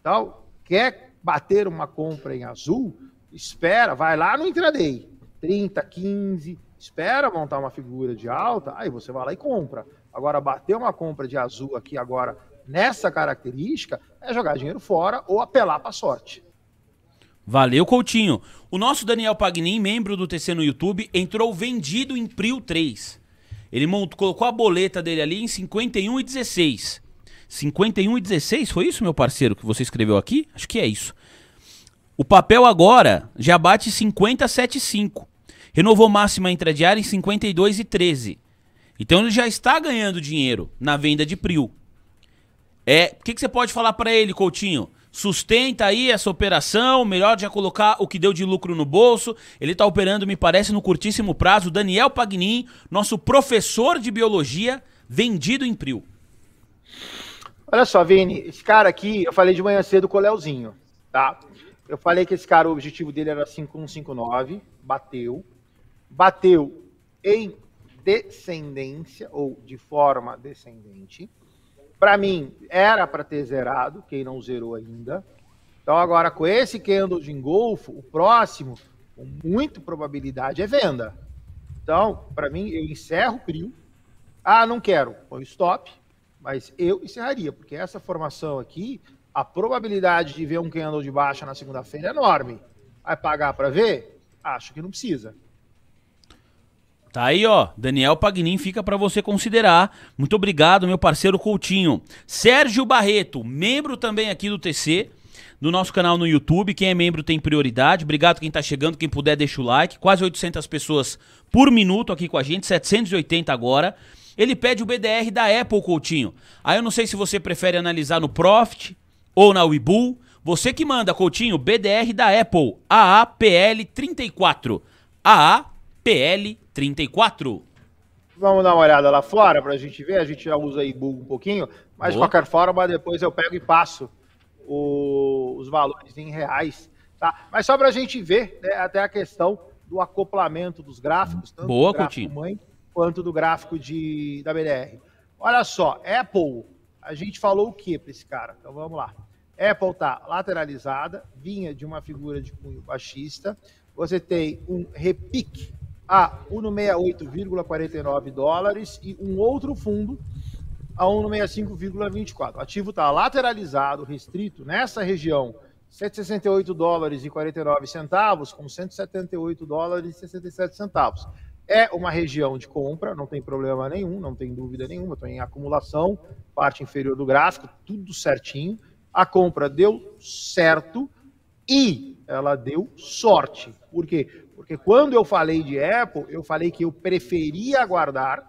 Então, quer bater uma compra em azul, espera, vai lá no intraday. 30, 15, espera montar uma figura de alta, aí você vai lá e compra. Agora, bater uma compra de azul aqui agora nessa característica é jogar dinheiro fora ou apelar para
sorte. Valeu, Coutinho. O nosso Daniel Pagnin, membro do TC no YouTube, entrou vendido em Prio 3. Ele montou, colocou a boleta dele ali em 51,16. 51,16 foi isso, meu parceiro, que você escreveu aqui? Acho que é isso. O papel agora já bate 50,75. Renovou máxima intradiária em 52,13. Então ele já está ganhando dinheiro na venda de pril. É, o que, que você pode falar para ele, Coutinho? Sustenta aí essa operação, melhor já colocar o que deu de lucro no bolso. Ele está operando, me parece, no curtíssimo prazo. Daniel Pagnin, nosso professor de biologia, vendido em pril.
Olha só, Vini, esse cara aqui, eu falei de manhã cedo com o Leozinho, tá? Eu falei que esse cara, o objetivo dele era 5159, bateu bateu em descendência ou de forma descendente. Para mim, era para ter zerado, quem não zerou ainda. Então, agora com esse candle de engolfo, o próximo, com muita probabilidade, é venda. Então, para mim, eu encerro o CRIO. Ah, não quero, põe stop, mas eu encerraria, porque essa formação aqui, a probabilidade de ver um candle de baixa na segunda-feira é enorme. Vai pagar para ver? Acho que não precisa.
Tá aí, ó. Daniel Pagnin fica para você considerar. Muito obrigado, meu parceiro Coutinho. Sérgio Barreto, membro também aqui do TC, do nosso canal no YouTube. Quem é membro tem prioridade. Obrigado quem tá chegando. Quem puder, deixa o like. Quase 800 pessoas por minuto aqui com a gente, 780 agora. Ele pede o BDR da Apple, Coutinho. Aí eu não sei se você prefere analisar no Profit ou na Webull. Você que manda, Coutinho, BDR da Apple, AAPL34. AAPL34. 34.
Vamos dar uma olhada lá fora para a gente ver. A gente já usa aí Google um pouquinho, mas Boa. de qualquer forma, depois eu pego e passo o, os valores em reais. Tá? Mas só para a gente ver né, até a questão do acoplamento dos gráficos, tanto Boa, do gráfico mãe quanto do gráfico de, da BDR. Olha só, Apple, a gente falou o que para esse cara? Então vamos lá. Apple está lateralizada, vinha de uma figura de cunho baixista. Você tem um repique a 168,49 dólares e um outro fundo a 165,24. O ativo está lateralizado, restrito nessa região, 168 dólares e 49 centavos com 178 dólares e 67 centavos. É uma região de compra, não tem problema nenhum, não tem dúvida nenhuma, estou em acumulação, parte inferior do gráfico, tudo certinho. A compra deu certo e ela deu sorte. Por quê? Porque quando eu falei de Apple, eu falei que eu preferia aguardar,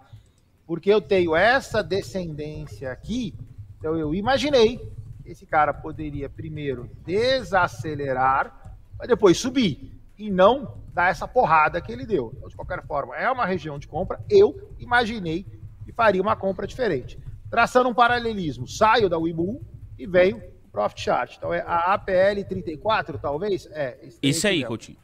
porque eu tenho essa descendência aqui. Então eu imaginei que esse cara poderia primeiro desacelerar, mas depois subir e não dar essa porrada que ele deu. Então, de qualquer forma, é uma região de compra. Eu imaginei que faria uma compra diferente. Traçando um paralelismo, saio da Webull e venho Profit Chart. Então é a APL 34, talvez? É.
Isso é aí, Coutinho.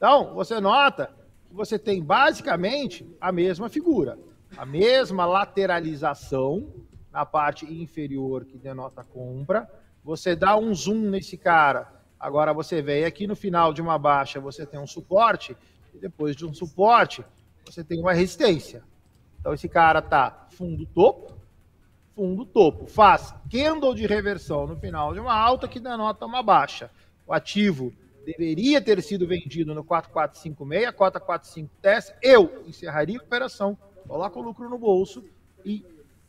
Então, você nota que você tem basicamente a mesma figura, a mesma lateralização na parte inferior que denota compra. Você dá um zoom nesse cara. Agora você vem aqui no final de uma baixa, você tem um suporte, e depois de um suporte, você tem uma resistência. Então esse cara tá fundo topo, fundo topo. Faz candle de reversão no final de uma alta que denota uma baixa. O ativo deveria ter sido vendido no 4456, a cota 4510, eu encerraria a operação, coloco o lucro no bolso e,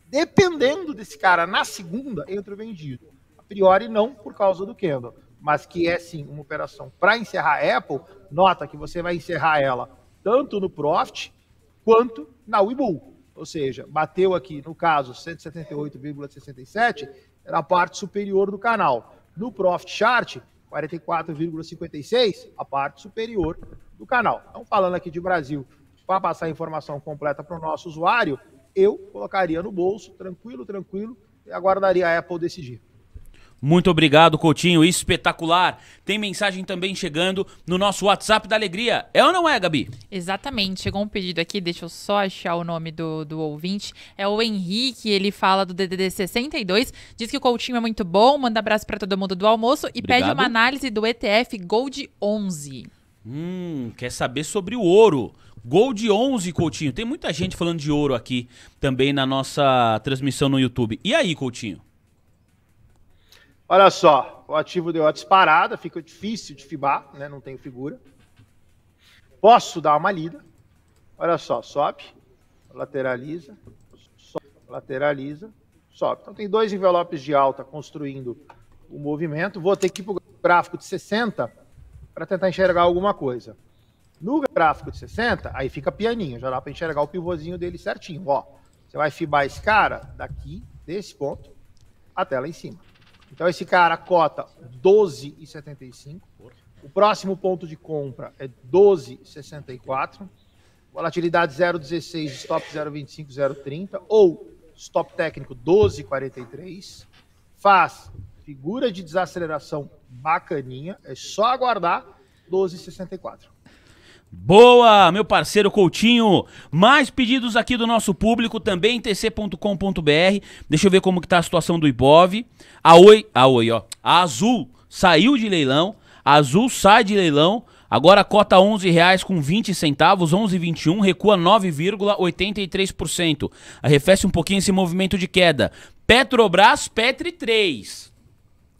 dependendo desse cara na segunda, entro vendido. A priori, não por causa do candle, mas que é sim uma operação para encerrar a Apple. Nota que você vai encerrar ela tanto no Profit quanto na Webull. Ou seja, bateu aqui, no caso, 178,67, era a parte superior do canal. No Profit Chart, 44,56, a parte superior do canal. Então, falando aqui de Brasil, para passar a informação completa para o nosso usuário, eu colocaria no bolso, tranquilo, tranquilo, e aguardaria a Apple decidir.
Muito obrigado, Coutinho. Espetacular. Tem mensagem também chegando no nosso WhatsApp da Alegria. É ou não é, Gabi?
Exatamente. Chegou um pedido aqui, deixa eu só achar o nome do, do ouvinte. É o Henrique, ele fala do DDD 62. Diz que o Coutinho é muito bom, manda abraço para todo mundo do almoço e obrigado. pede uma análise do ETF Gold 11.
Hum, quer saber sobre o ouro. Gold 11, Coutinho. Tem muita gente falando de ouro aqui também na nossa transmissão no YouTube. E aí, Coutinho?
Olha só, o ativo deu a disparada, fica difícil de fibar, né? Não tenho figura. Posso dar uma lida. Olha só, sobe, lateraliza, sobe, lateraliza, sobe. Então tem dois envelopes de alta construindo o movimento. Vou ter que ir para o gráfico de 60 para tentar enxergar alguma coisa. No gráfico de 60, aí fica pianinho, já dá para enxergar o pivôzinho dele certinho. Ó, você vai fibar esse cara daqui, desse ponto, até lá em cima. Então esse cara cota 12,75. O próximo ponto de compra é 12,64. Volatilidade 0,16, stop 0,25, 0,30 ou stop técnico 12,43. Faz figura de desaceleração bacaninha, é só aguardar 12,64.
Boa, meu parceiro Coutinho. Mais pedidos aqui do nosso público também tc.com.br. Deixa eu ver como que tá a situação do Ibov. A Oi, a Oi, ó. A Azul saiu de leilão, a Azul sai de leilão. Agora cota R$ 11,20, com 20 centavos, 11,21, recua 9,83%. Arrefece um pouquinho esse movimento de queda. Petrobras, Petri 3.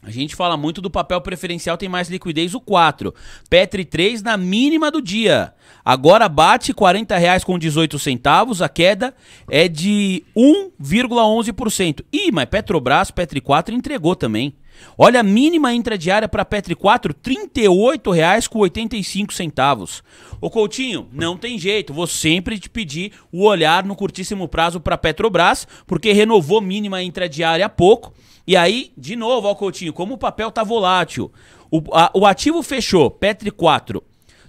A gente fala muito do papel preferencial tem mais liquidez, o 4. Petri 3 na mínima do dia. Agora bate R$ 40,18 com centavos, a queda é de 1,11%. Ih, mas Petrobras, Petri 4 entregou também. Olha a mínima intradiária para Petri 4, R$ 38,85. Ô Coutinho, não tem jeito, vou sempre te pedir o olhar no curtíssimo prazo para Petrobras, porque renovou mínima intradiária há pouco e aí, de novo, ó, Coutinho, como o papel tá volátil. O, a, o ativo fechou, Petri 4.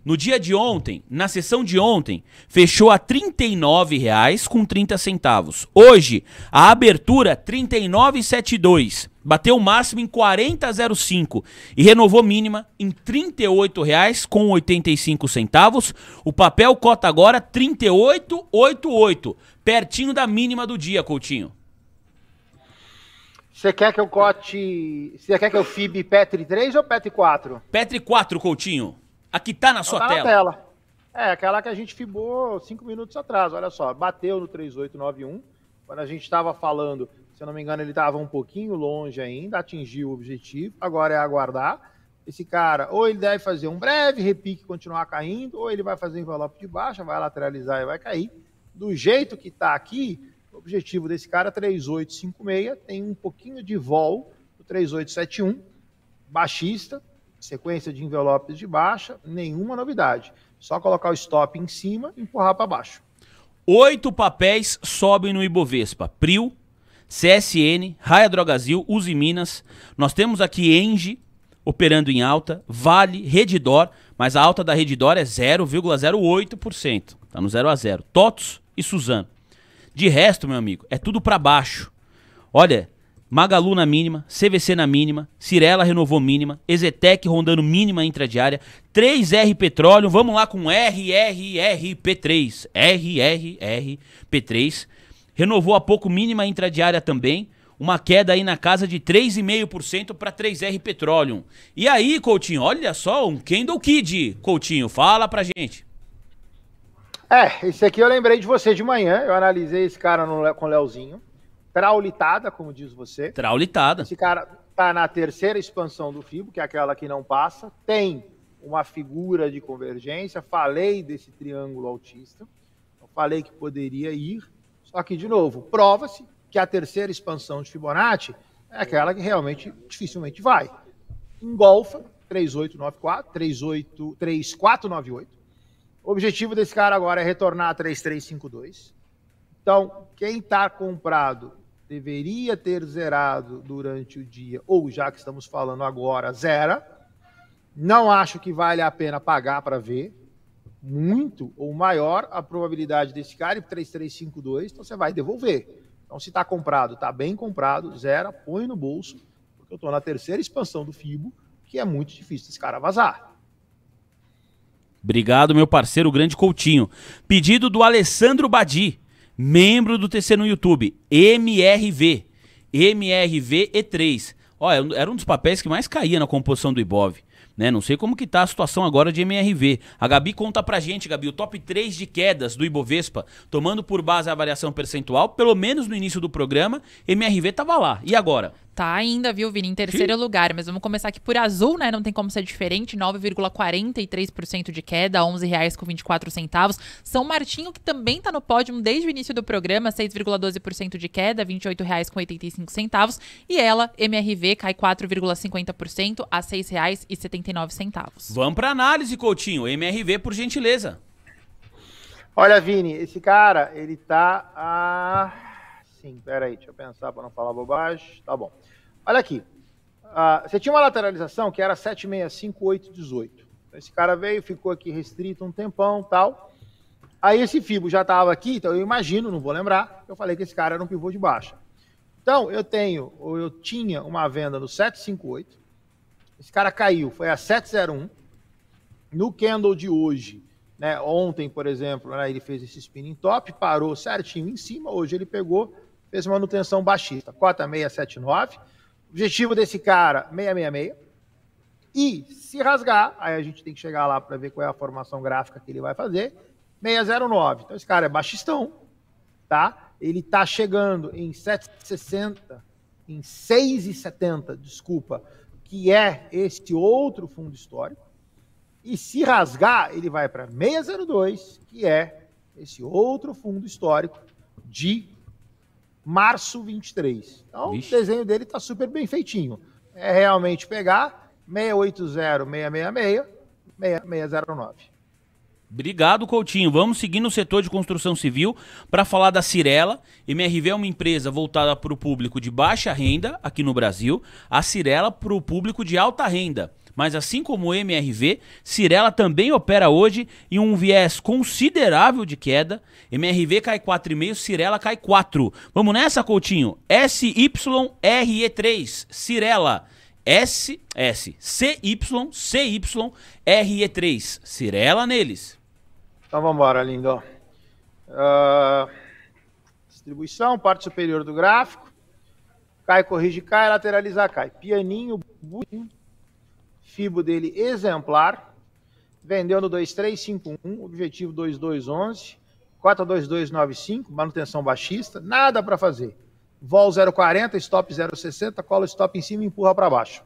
No dia de ontem, na sessão de ontem, fechou a R$ 39,30. Hoje, a abertura 39,72. Bateu o máximo em 40,05 e renovou mínima em R$ 38,85. O papel cota agora 38,88, pertinho da mínima do dia, Coutinho.
Você quer que eu cote. Você quer que eu fibe Petri 3
ou Petri 4? Petri 4, Coutinho. Aqui tá na sua tá tela. Na tela. É, aquela que
a gente fibou cinco minutos atrás. Olha só, bateu no 3891. Quando a gente estava falando, se eu não me engano, ele estava um pouquinho longe ainda, atingiu o objetivo. Agora é aguardar. Esse cara, ou ele deve fazer um breve repique e continuar caindo, ou ele vai fazer envelope de baixa, vai lateralizar e vai cair. Do jeito que está aqui, o objetivo desse cara, 3856, tem um pouquinho de vol do 3871, baixista, sequência de envelopes de baixa, nenhuma novidade. Só colocar o stop em cima e empurrar para baixo.
Oito papéis sobem no Ibovespa. Prio, CSN, Raia Drogazil, Uzi Minas. Nós temos aqui Engie operando em alta, Vale, Redidor, mas a alta da Redidor é 0,08%. Está no 0 a 0. totos e Suzano. De resto, meu amigo, é tudo para baixo. Olha, Magalu na mínima, CVC na mínima, Cirela renovou mínima, Ezetec rondando mínima intradiária, 3R Petróleo, vamos lá com RRRP3, RRRP3, renovou há pouco mínima intradiária também, uma queda aí na casa de 3,5% para 3R Petróleo. E aí, Coutinho, olha só, um Kendall Kid, Coutinho, fala pra gente.
É, esse aqui eu lembrei de você de manhã. Eu analisei esse cara no, com o Leozinho. Traulitada, como diz você.
Traulitada. Esse cara
tá na terceira expansão do FIBO, que é aquela que não passa. Tem uma figura de convergência. Falei desse triângulo autista. Eu falei que poderia ir. Só que, de novo, prova-se que a terceira expansão de Fibonacci é aquela que realmente dificilmente vai. Engolfa 3894, 38, 3498 o objetivo desse cara agora é retornar a 3352. Então, quem está comprado deveria ter zerado durante o dia, ou já que estamos falando agora, zera. Não acho que vale a pena pagar para ver. Muito ou maior a probabilidade desse cara ir 3352, então você vai devolver. Então, se está comprado, está bem comprado, zera, põe no bolso, porque eu estou na terceira expansão do FIBO, que é muito difícil esse cara vazar.
Obrigado, meu parceiro, grande Coutinho. Pedido do Alessandro Badi, membro do TC no YouTube, MRV, MRV E3. Olha, é era um dos papéis que mais caía na composição do Ibov. Né? Não sei como que tá a situação agora de MRV. A Gabi conta pra gente, Gabi, o top 3 de quedas do Ibovespa, tomando por base a variação percentual, pelo menos no início do programa, MRV tava lá. E agora?
Tá ainda, viu, Vini? Em terceiro Sim. lugar, mas vamos começar aqui por azul, né? Não tem como ser diferente. 9,43% de queda, R$ 11,24. São Martinho, que também tá no pódio desde o início do programa, 6,12% de queda, R$ 28,85. E ela, MRV, cai 4,50% a R$ 6,79.
Vamos pra análise, Coutinho. MRV, por gentileza.
Olha, Vini, esse cara, ele tá a sim. Pera aí, deixa eu pensar para não falar bobagem. Tá bom. Olha aqui. Ah, você tinha uma lateralização que era 765818. Então, esse cara veio, ficou aqui restrito um tempão tal. Aí esse fibo já estava aqui, então eu imagino, não vou lembrar, eu falei que esse cara era um pivô de baixa. Então, eu tenho, ou eu tinha uma venda no 758. Esse cara caiu, foi a 701. No candle de hoje, né, ontem, por exemplo, né, ele fez esse spinning top, parou certinho em cima, hoje ele pegou, fez manutenção baixista, cota 679. Objetivo desse cara, 666. E se rasgar, aí a gente tem que chegar lá para ver qual é a formação gráfica que ele vai fazer, 609. Então esse cara é baixistão, tá? Ele está chegando em 760, em 6,70, desculpa, que é este outro fundo histórico. E se rasgar, ele vai para 602, que é esse outro fundo histórico de março 23. Então Vixe. o desenho dele tá super bem feitinho. É realmente pegar 680-666, 6609.
Obrigado, Coutinho. Vamos seguir no setor de construção civil para falar da Cirela. MRV é uma empresa voltada para o público de baixa renda aqui no Brasil, a Cirela para o público de alta renda. Mas assim como o MRV, Cirela também opera hoje em um viés considerável de queda. MRV cai 4,5, Cirela cai 4. Vamos nessa, Coutinho? SYRE3, Cirela. S, S, CY, CYRE3. Cirela neles. Então vamos embora,
lindo. Uh, distribuição, parte superior do gráfico. Cai, corrige, cai, lateralizar, cai. Pianinho, burrinho. FIBO dele exemplar, vendeu no 2351, objetivo 2211, 42295, manutenção baixista, nada para fazer. Vol 040, stop 060, cola stop em cima e empurra para baixo.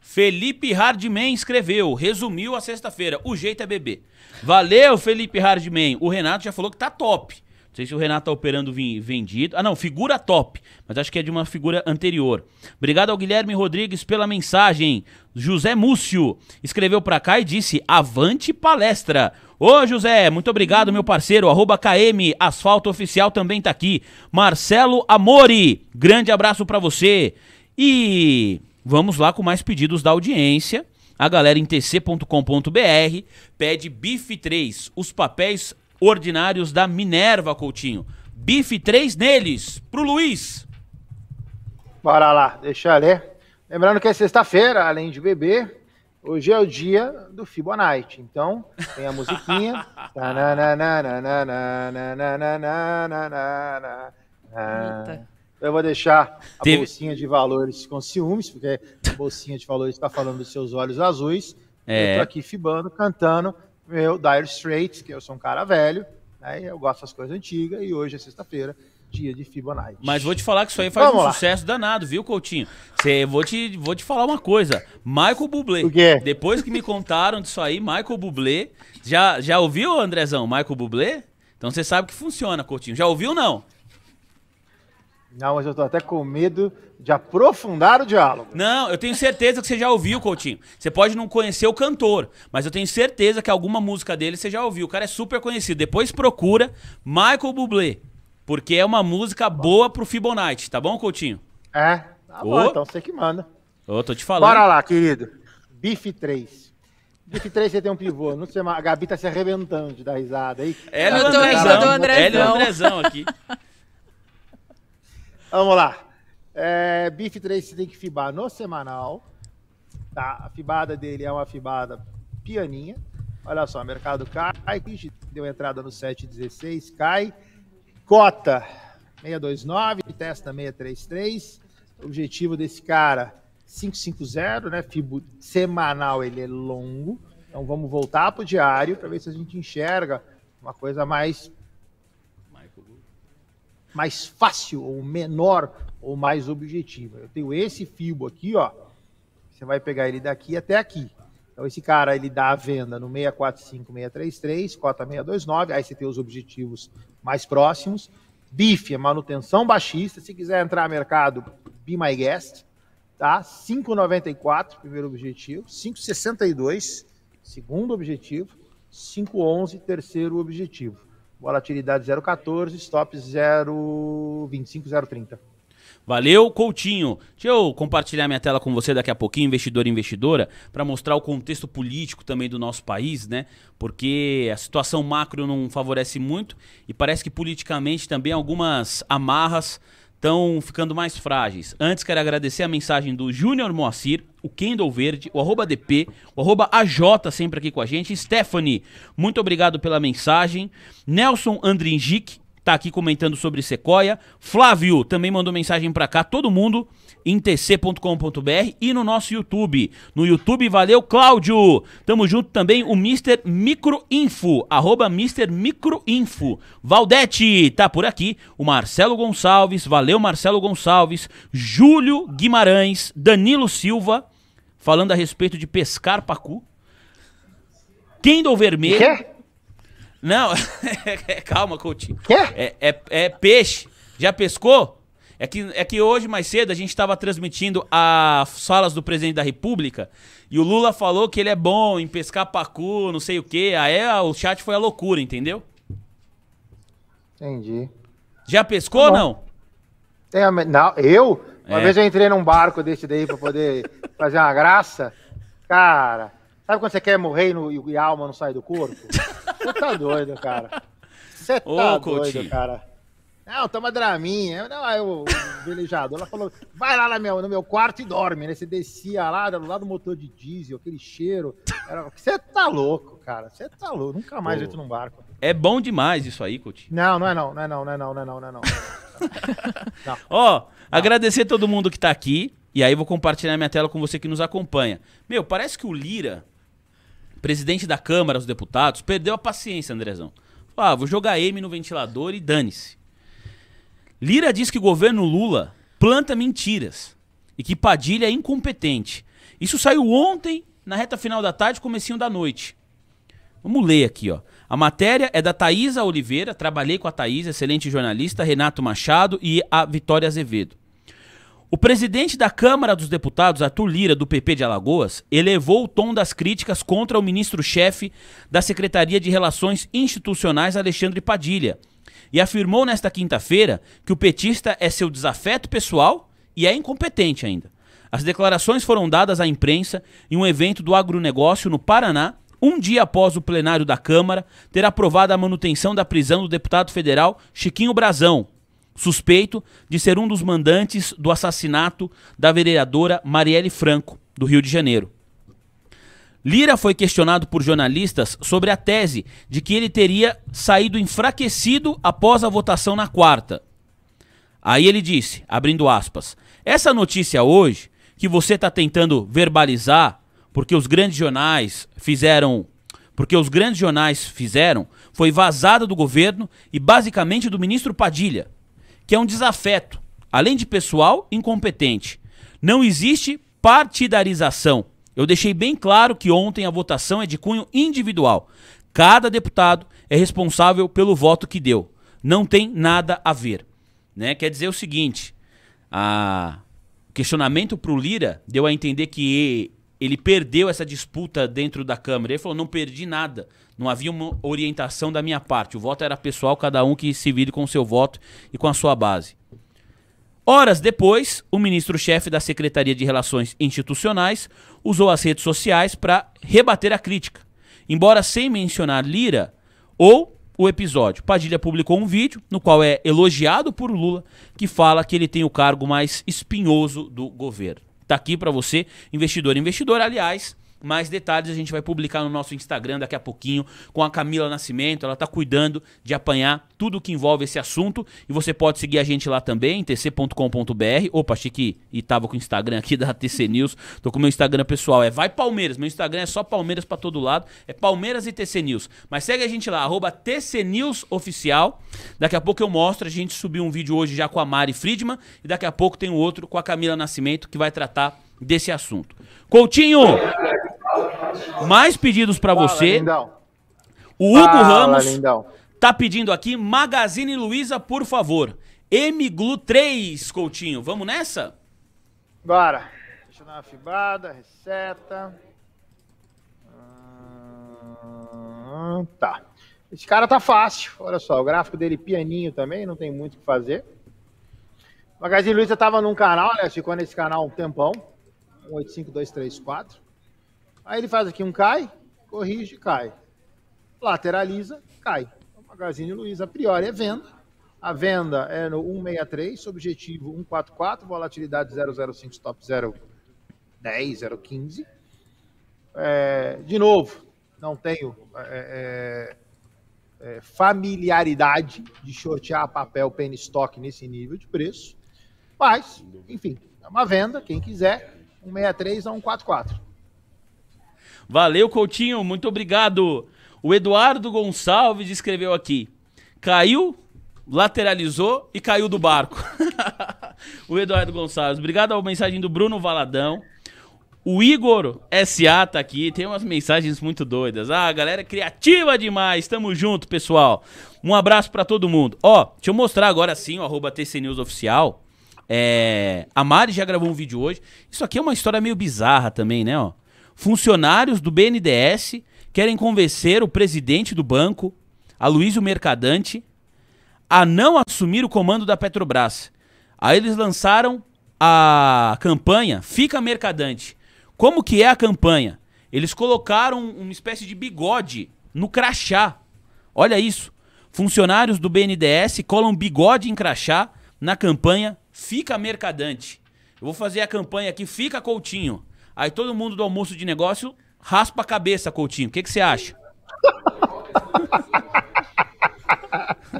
Felipe Hardman escreveu, resumiu a sexta-feira. O jeito é beber. Valeu, Felipe Hardman. O Renato já falou que tá top sei se o Renato tá operando vendido. Ah, não, figura top, mas acho que é de uma figura anterior. Obrigado ao Guilherme Rodrigues pela mensagem. José Múcio escreveu para cá e disse: Avante palestra. Ô José, muito obrigado, meu parceiro. Arroba KM, Asfalto Oficial também tá aqui. Marcelo Amori, grande abraço para você. E vamos lá com mais pedidos da audiência. A galera em tc.com.br pede bife 3, os papéis ordinários da Minerva Coutinho. Bife 3 neles, pro Luiz.
Bora lá, deixa eu ler. Lembrando que é sexta-feira, além de beber, hoje é o dia do Fibonacci. Então, tem a musiquinha. Eu vou deixar a Teve... bolsinha de valores com ciúmes, porque a bolsinha de valores está falando dos seus olhos azuis. É. Eu tô aqui fibando, cantando meu Dire Straits, que eu sou um cara velho, né? Eu gosto das coisas antigas e hoje é sexta-feira, dia de Fibonacci.
Mas vou te falar que isso aí faz Vamos um lá. sucesso danado, viu, Coutinho? Cê, vou, te, vou te falar uma coisa. Michael Bublé. O quê? Depois que me contaram disso aí, Michael Bublé. Já, já ouviu, Andrezão, Michael Bublé? Então você sabe que funciona, Coutinho. Já ouviu não?
Não, mas eu tô até com medo de aprofundar o diálogo.
Não, eu tenho certeza que você já ouviu, Coutinho. Você pode não conhecer o cantor, mas eu tenho certeza que alguma música dele você já ouviu. O cara é super conhecido. Depois procura Michael Bublé, porque é uma música boa pro Fibonacci, tá bom, Coutinho?
É, tá bom, então você que manda.
Ô, tô te falando. Bora lá, querido. Bife 3.
Bife 3 você tem um pivô, não sei A Gabi tá se arrebentando de dar risada aí. É, Ela e o Andrezão, o Andrezão aqui. Vamos lá. É, Bife 3 você tem que fibar no semanal. Tá? A fibada dele é uma fibada pianinha. Olha só, mercado cai, deu entrada no 716, cai. Cota 629, testa 633. O objetivo desse cara 550, né? Fibo semanal ele é longo. Então vamos voltar para o diário para ver se a gente enxerga uma coisa mais mais fácil, ou menor, ou mais objetiva. Eu tenho esse fibo aqui, ó. Você vai pegar ele daqui até aqui. Então, esse cara, ele dá a venda no 645633, cota 629, aí você tem os objetivos mais próximos. BIF é manutenção baixista, se quiser entrar no mercado, be my guest, tá? 594, primeiro objetivo, 562, segundo objetivo, 511, terceiro objetivo volatilidade 0,14, stop 0,25, 0,30.
Valeu, Coutinho. Deixa eu compartilhar minha tela com você daqui a pouquinho, investidor e investidora, para mostrar o contexto político também do nosso país, né? Porque a situação macro não favorece muito e parece que politicamente também algumas amarras estão ficando mais frágeis. Antes, quero agradecer a mensagem do Júnior Moacir, o Kendall Verde, o arroba DP, o arroba AJ sempre aqui com a gente. Stephanie, muito obrigado pela mensagem. Nelson Andringic, tá aqui comentando sobre Sequoia. Flávio também mandou mensagem para cá. Todo mundo intc.com.br e no nosso YouTube. No YouTube, valeu, Cláudio! Tamo junto também o Mr. Microinfo, arroba Mr. Microinfo. Valdete, tá por aqui. O Marcelo Gonçalves, valeu, Marcelo Gonçalves. Júlio Guimarães, Danilo Silva, falando a respeito de pescar pacu. Kendall Vermelho. Quê? Não, (laughs) calma, Coutinho. Quê? É, é, é peixe. Já pescou? É que, é que hoje, mais cedo, a gente estava transmitindo as falas do presidente da República e o Lula falou que ele é bom em pescar pacu, não sei o quê. Aí o chat foi a loucura, entendeu? Entendi. Já pescou ou tá não?
É, não, eu? Uma é. vez eu entrei num barco desse daí para poder fazer uma graça. Cara, sabe quando você quer morrer e a alma não sai do corpo? Você tá doido, cara. Você (laughs) tá Ô, doido, cara. Não, toma draminha. Não, aí o, velejador ela falou: vai lá no meu quarto e dorme, né? Você descia lá, do lado do motor de diesel, aquele cheiro. Você tá louco, cara. Você tá louco. Nunca mais Pô. eu entro num barco. É
bom demais isso aí, Coutinho.
Não, não é não, não é não, não é não, não é não, não é não. (laughs)
Ó, oh, agradecer todo mundo que tá aqui. E aí vou compartilhar minha tela com você que nos acompanha. Meu, parece que o Lira, presidente da Câmara, os deputados, perdeu a paciência, Andrezão. ah, vou jogar M no ventilador e dane-se. Lira diz que governo Lula planta mentiras e que Padilha é incompetente. Isso saiu ontem, na reta final da tarde, comecinho da noite. Vamos ler aqui, ó. A matéria é da Thaisa Oliveira, trabalhei com a Thaisa, excelente jornalista, Renato Machado e a Vitória Azevedo. O presidente da Câmara dos Deputados, Arthur Lira, do PP de Alagoas, elevou o tom das críticas contra o ministro-chefe da Secretaria de Relações Institucionais, Alexandre Padilha, e afirmou nesta quinta-feira que o petista é seu desafeto pessoal e é incompetente ainda. As declarações foram dadas à imprensa em um evento do agronegócio no Paraná, um dia após o plenário da Câmara ter aprovado a manutenção da prisão do deputado federal Chiquinho Brazão, suspeito de ser um dos mandantes do assassinato da vereadora Marielle Franco, do Rio de Janeiro. Lira foi questionado por jornalistas sobre a tese de que ele teria saído enfraquecido após a votação na quarta. Aí ele disse, abrindo aspas, essa notícia hoje, que você está tentando verbalizar, porque os grandes jornais fizeram. Porque os grandes jornais fizeram, foi vazada do governo e basicamente do ministro Padilha, que é um desafeto, além de pessoal incompetente. Não existe partidarização eu deixei bem claro que ontem a votação é de cunho individual. Cada deputado é responsável pelo voto que deu. Não tem nada a ver. Né? Quer dizer o seguinte: o questionamento para o Lira deu a entender que ele perdeu essa disputa dentro da Câmara. Ele falou: não perdi nada. Não havia uma orientação da minha parte. O voto era pessoal, cada um que se vire com o seu voto e com a sua base. Horas depois, o ministro-chefe da Secretaria de Relações Institucionais usou as redes sociais para rebater a crítica, embora sem mencionar Lira ou o episódio. Padilha publicou um vídeo no qual é elogiado por Lula, que fala que ele tem o cargo mais espinhoso do governo. Tá aqui para você, investidor. Investidor, aliás, mais detalhes a gente vai publicar no nosso Instagram daqui a pouquinho com a Camila Nascimento. Ela está cuidando de apanhar tudo o que envolve esse assunto. E você pode seguir a gente lá também, tc.com.br. Opa, achei que estava com o Instagram aqui (laughs) da TC News. Estou com o meu Instagram pessoal. É Vai Palmeiras. Meu Instagram é só Palmeiras para todo lado. É Palmeiras e TC News. Mas segue a gente lá, arroba TC News Oficial. Daqui a pouco eu mostro. A gente subiu um vídeo hoje já com a Mari Friedman. E daqui a pouco tem outro com a Camila Nascimento que vai tratar desse assunto. Coutinho! Mais pedidos para você. Lindão. O Hugo Fala, Ramos lindão. tá pedindo aqui Magazine Luiza, por favor. Mglu 3, Coutinho. Vamos nessa? Bora.
Deixa eu dar uma fibrada, receta. Hum,
ah, tá. Esse cara tá
fácil. Olha só, o gráfico dele pianinho também, não tem muito o que fazer. Magazine Luiza tava num canal, né? Ficou nesse canal um tempão. 185234. Aí ele faz aqui um cai, corrige, cai. Lateraliza, cai. O Magazine Luiza, a priori, é venda. A venda é no 163, objetivo 144, volatilidade 005, stop 010, 015. É, de novo, não tenho é, é, é familiaridade de shortear papel penny stock nesse nível de preço. Mas, enfim, é uma venda, quem quiser, 163 a 144.
Valeu, Coutinho, muito obrigado. O Eduardo Gonçalves escreveu aqui: caiu, lateralizou e caiu do barco. (laughs) o Eduardo Gonçalves, obrigado à mensagem do Bruno Valadão. O Igor SA tá aqui, tem umas mensagens muito doidas. Ah, galera é criativa demais, tamo junto, pessoal. Um abraço para todo mundo. Ó, deixa eu mostrar agora sim o arroba News Oficial. É, a Mari já gravou um vídeo hoje. Isso aqui é uma história meio bizarra também, né, ó. Funcionários do BNDES querem convencer o presidente do banco, Aloysio Mercadante, a não assumir o comando da Petrobras. Aí eles lançaram a campanha Fica Mercadante. Como que é a campanha? Eles colocaram uma espécie de bigode no crachá. Olha isso. Funcionários do BNDES colam bigode em crachá na campanha Fica Mercadante. Eu vou fazer a campanha aqui Fica Coutinho. Aí todo mundo do almoço de negócio raspa a cabeça, Coutinho. O que, que você acha?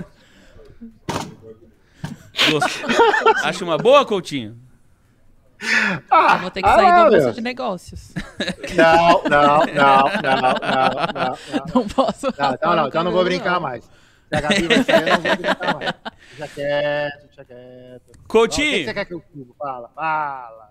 (laughs) acha uma boa, Coutinho?
Ah, eu vou ter que ah, sair ah, do almoço de negócios.
Não, não, não, não, não, não. (laughs) Não,
não posso. Não, não, então não vou brincar mais.
Se a Gabi vai sair, eu não vou gritar mais.
Deixa (laughs) quieto, deixa
quieto. Coutinho. o que você quer
que eu Fala, fala.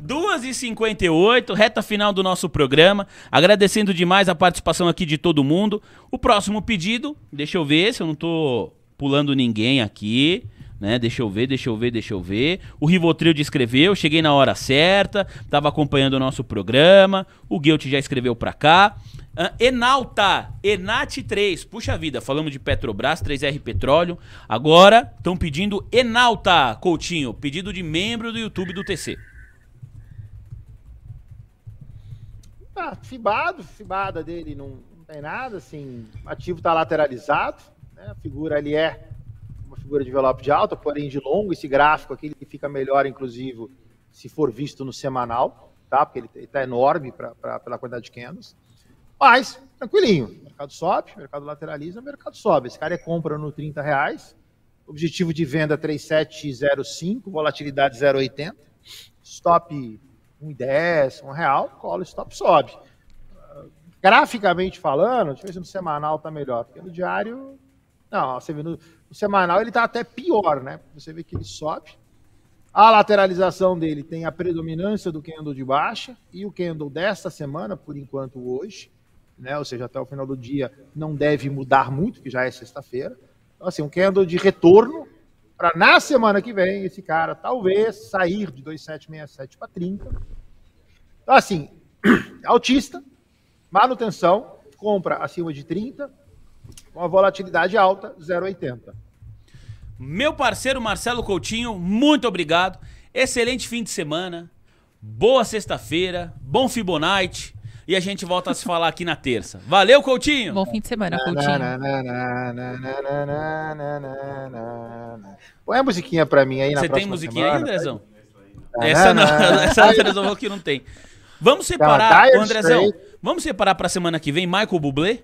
2h58, (laughs) reta final do nosso programa. Agradecendo demais a participação aqui de todo mundo. O próximo pedido, deixa eu ver se eu não tô pulando ninguém aqui. Né? Deixa eu ver, deixa eu ver, deixa eu ver. O Rivotril escreveu, cheguei na hora certa, estava acompanhando o nosso programa. O Guilt já escreveu para cá. Uh, Enalta, Enat 3, puxa vida, falamos de Petrobras, 3R Petróleo. Agora estão pedindo Enalta, Coutinho, pedido de membro do YouTube do TC.
Tá fibado, fibada dele, não, não tem nada, assim, ativo está lateralizado, né? a figura ali é uma figura de envelope de alta, porém de longo, esse gráfico aqui ele fica melhor, inclusive, se for visto no semanal, tá? Porque ele está enorme pra, pra, pela quantidade de candles. Mas, tranquilinho, o mercado sobe, o mercado lateraliza, o mercado sobe. Esse cara é compra no 30 reais, objetivo de venda 3705, volatilidade 0,80, stop 1,10, 1 real, cola, stop, sobe. Graficamente falando, deixa eu ver se no semanal tá melhor, porque no diário, não, você vê no, no semanal ele tá até pior, né? Você vê que ele sobe, a lateralização dele tem a predominância do candle de baixa e o candle desta semana, por enquanto hoje, né? Ou seja, até o final do dia não deve mudar muito, que já é sexta-feira. Então, assim, um candle de retorno para na semana que vem esse cara talvez sair de 2767 para 30. Então, assim, (clears throat) altista, manutenção, compra acima de 30, com a volatilidade alta, 0,80.
Meu parceiro Marcelo Coutinho, muito obrigado. Excelente fim de semana. Boa sexta-feira, bom Fibonacci. E a gente volta a se falar aqui na terça. Valeu, Coutinho!
Bom fim de semana, Coutinho. Põe a musiquinha pra mim aí na Você tem musiquinha semana, aí, Andrezão? essa não, essa Andrezão que não tem. Vamos separar, então, Andrezão.
Vamos separar pra semana que vem Michael Bublé?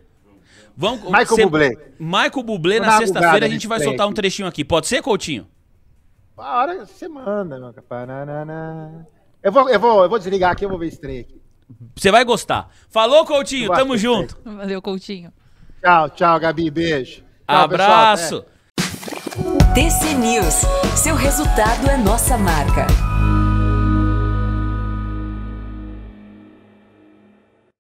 Vamos, Michael se... Bublé. Michael Bublé, na sexta-feira a gente vai soltar aqui. um trechinho aqui. Pode ser, Coutinho?
Para, semana. Eu vou, eu, vou, eu vou desligar aqui, eu vou ver esse trem aqui.
Você vai gostar. Falou, Coutinho. Tamo junto.
Valeu, Coutinho.
Tchau, tchau, Gabi. Beijo. Tchau,
Abraço.
Pessoal, TC News. Seu resultado é nossa marca.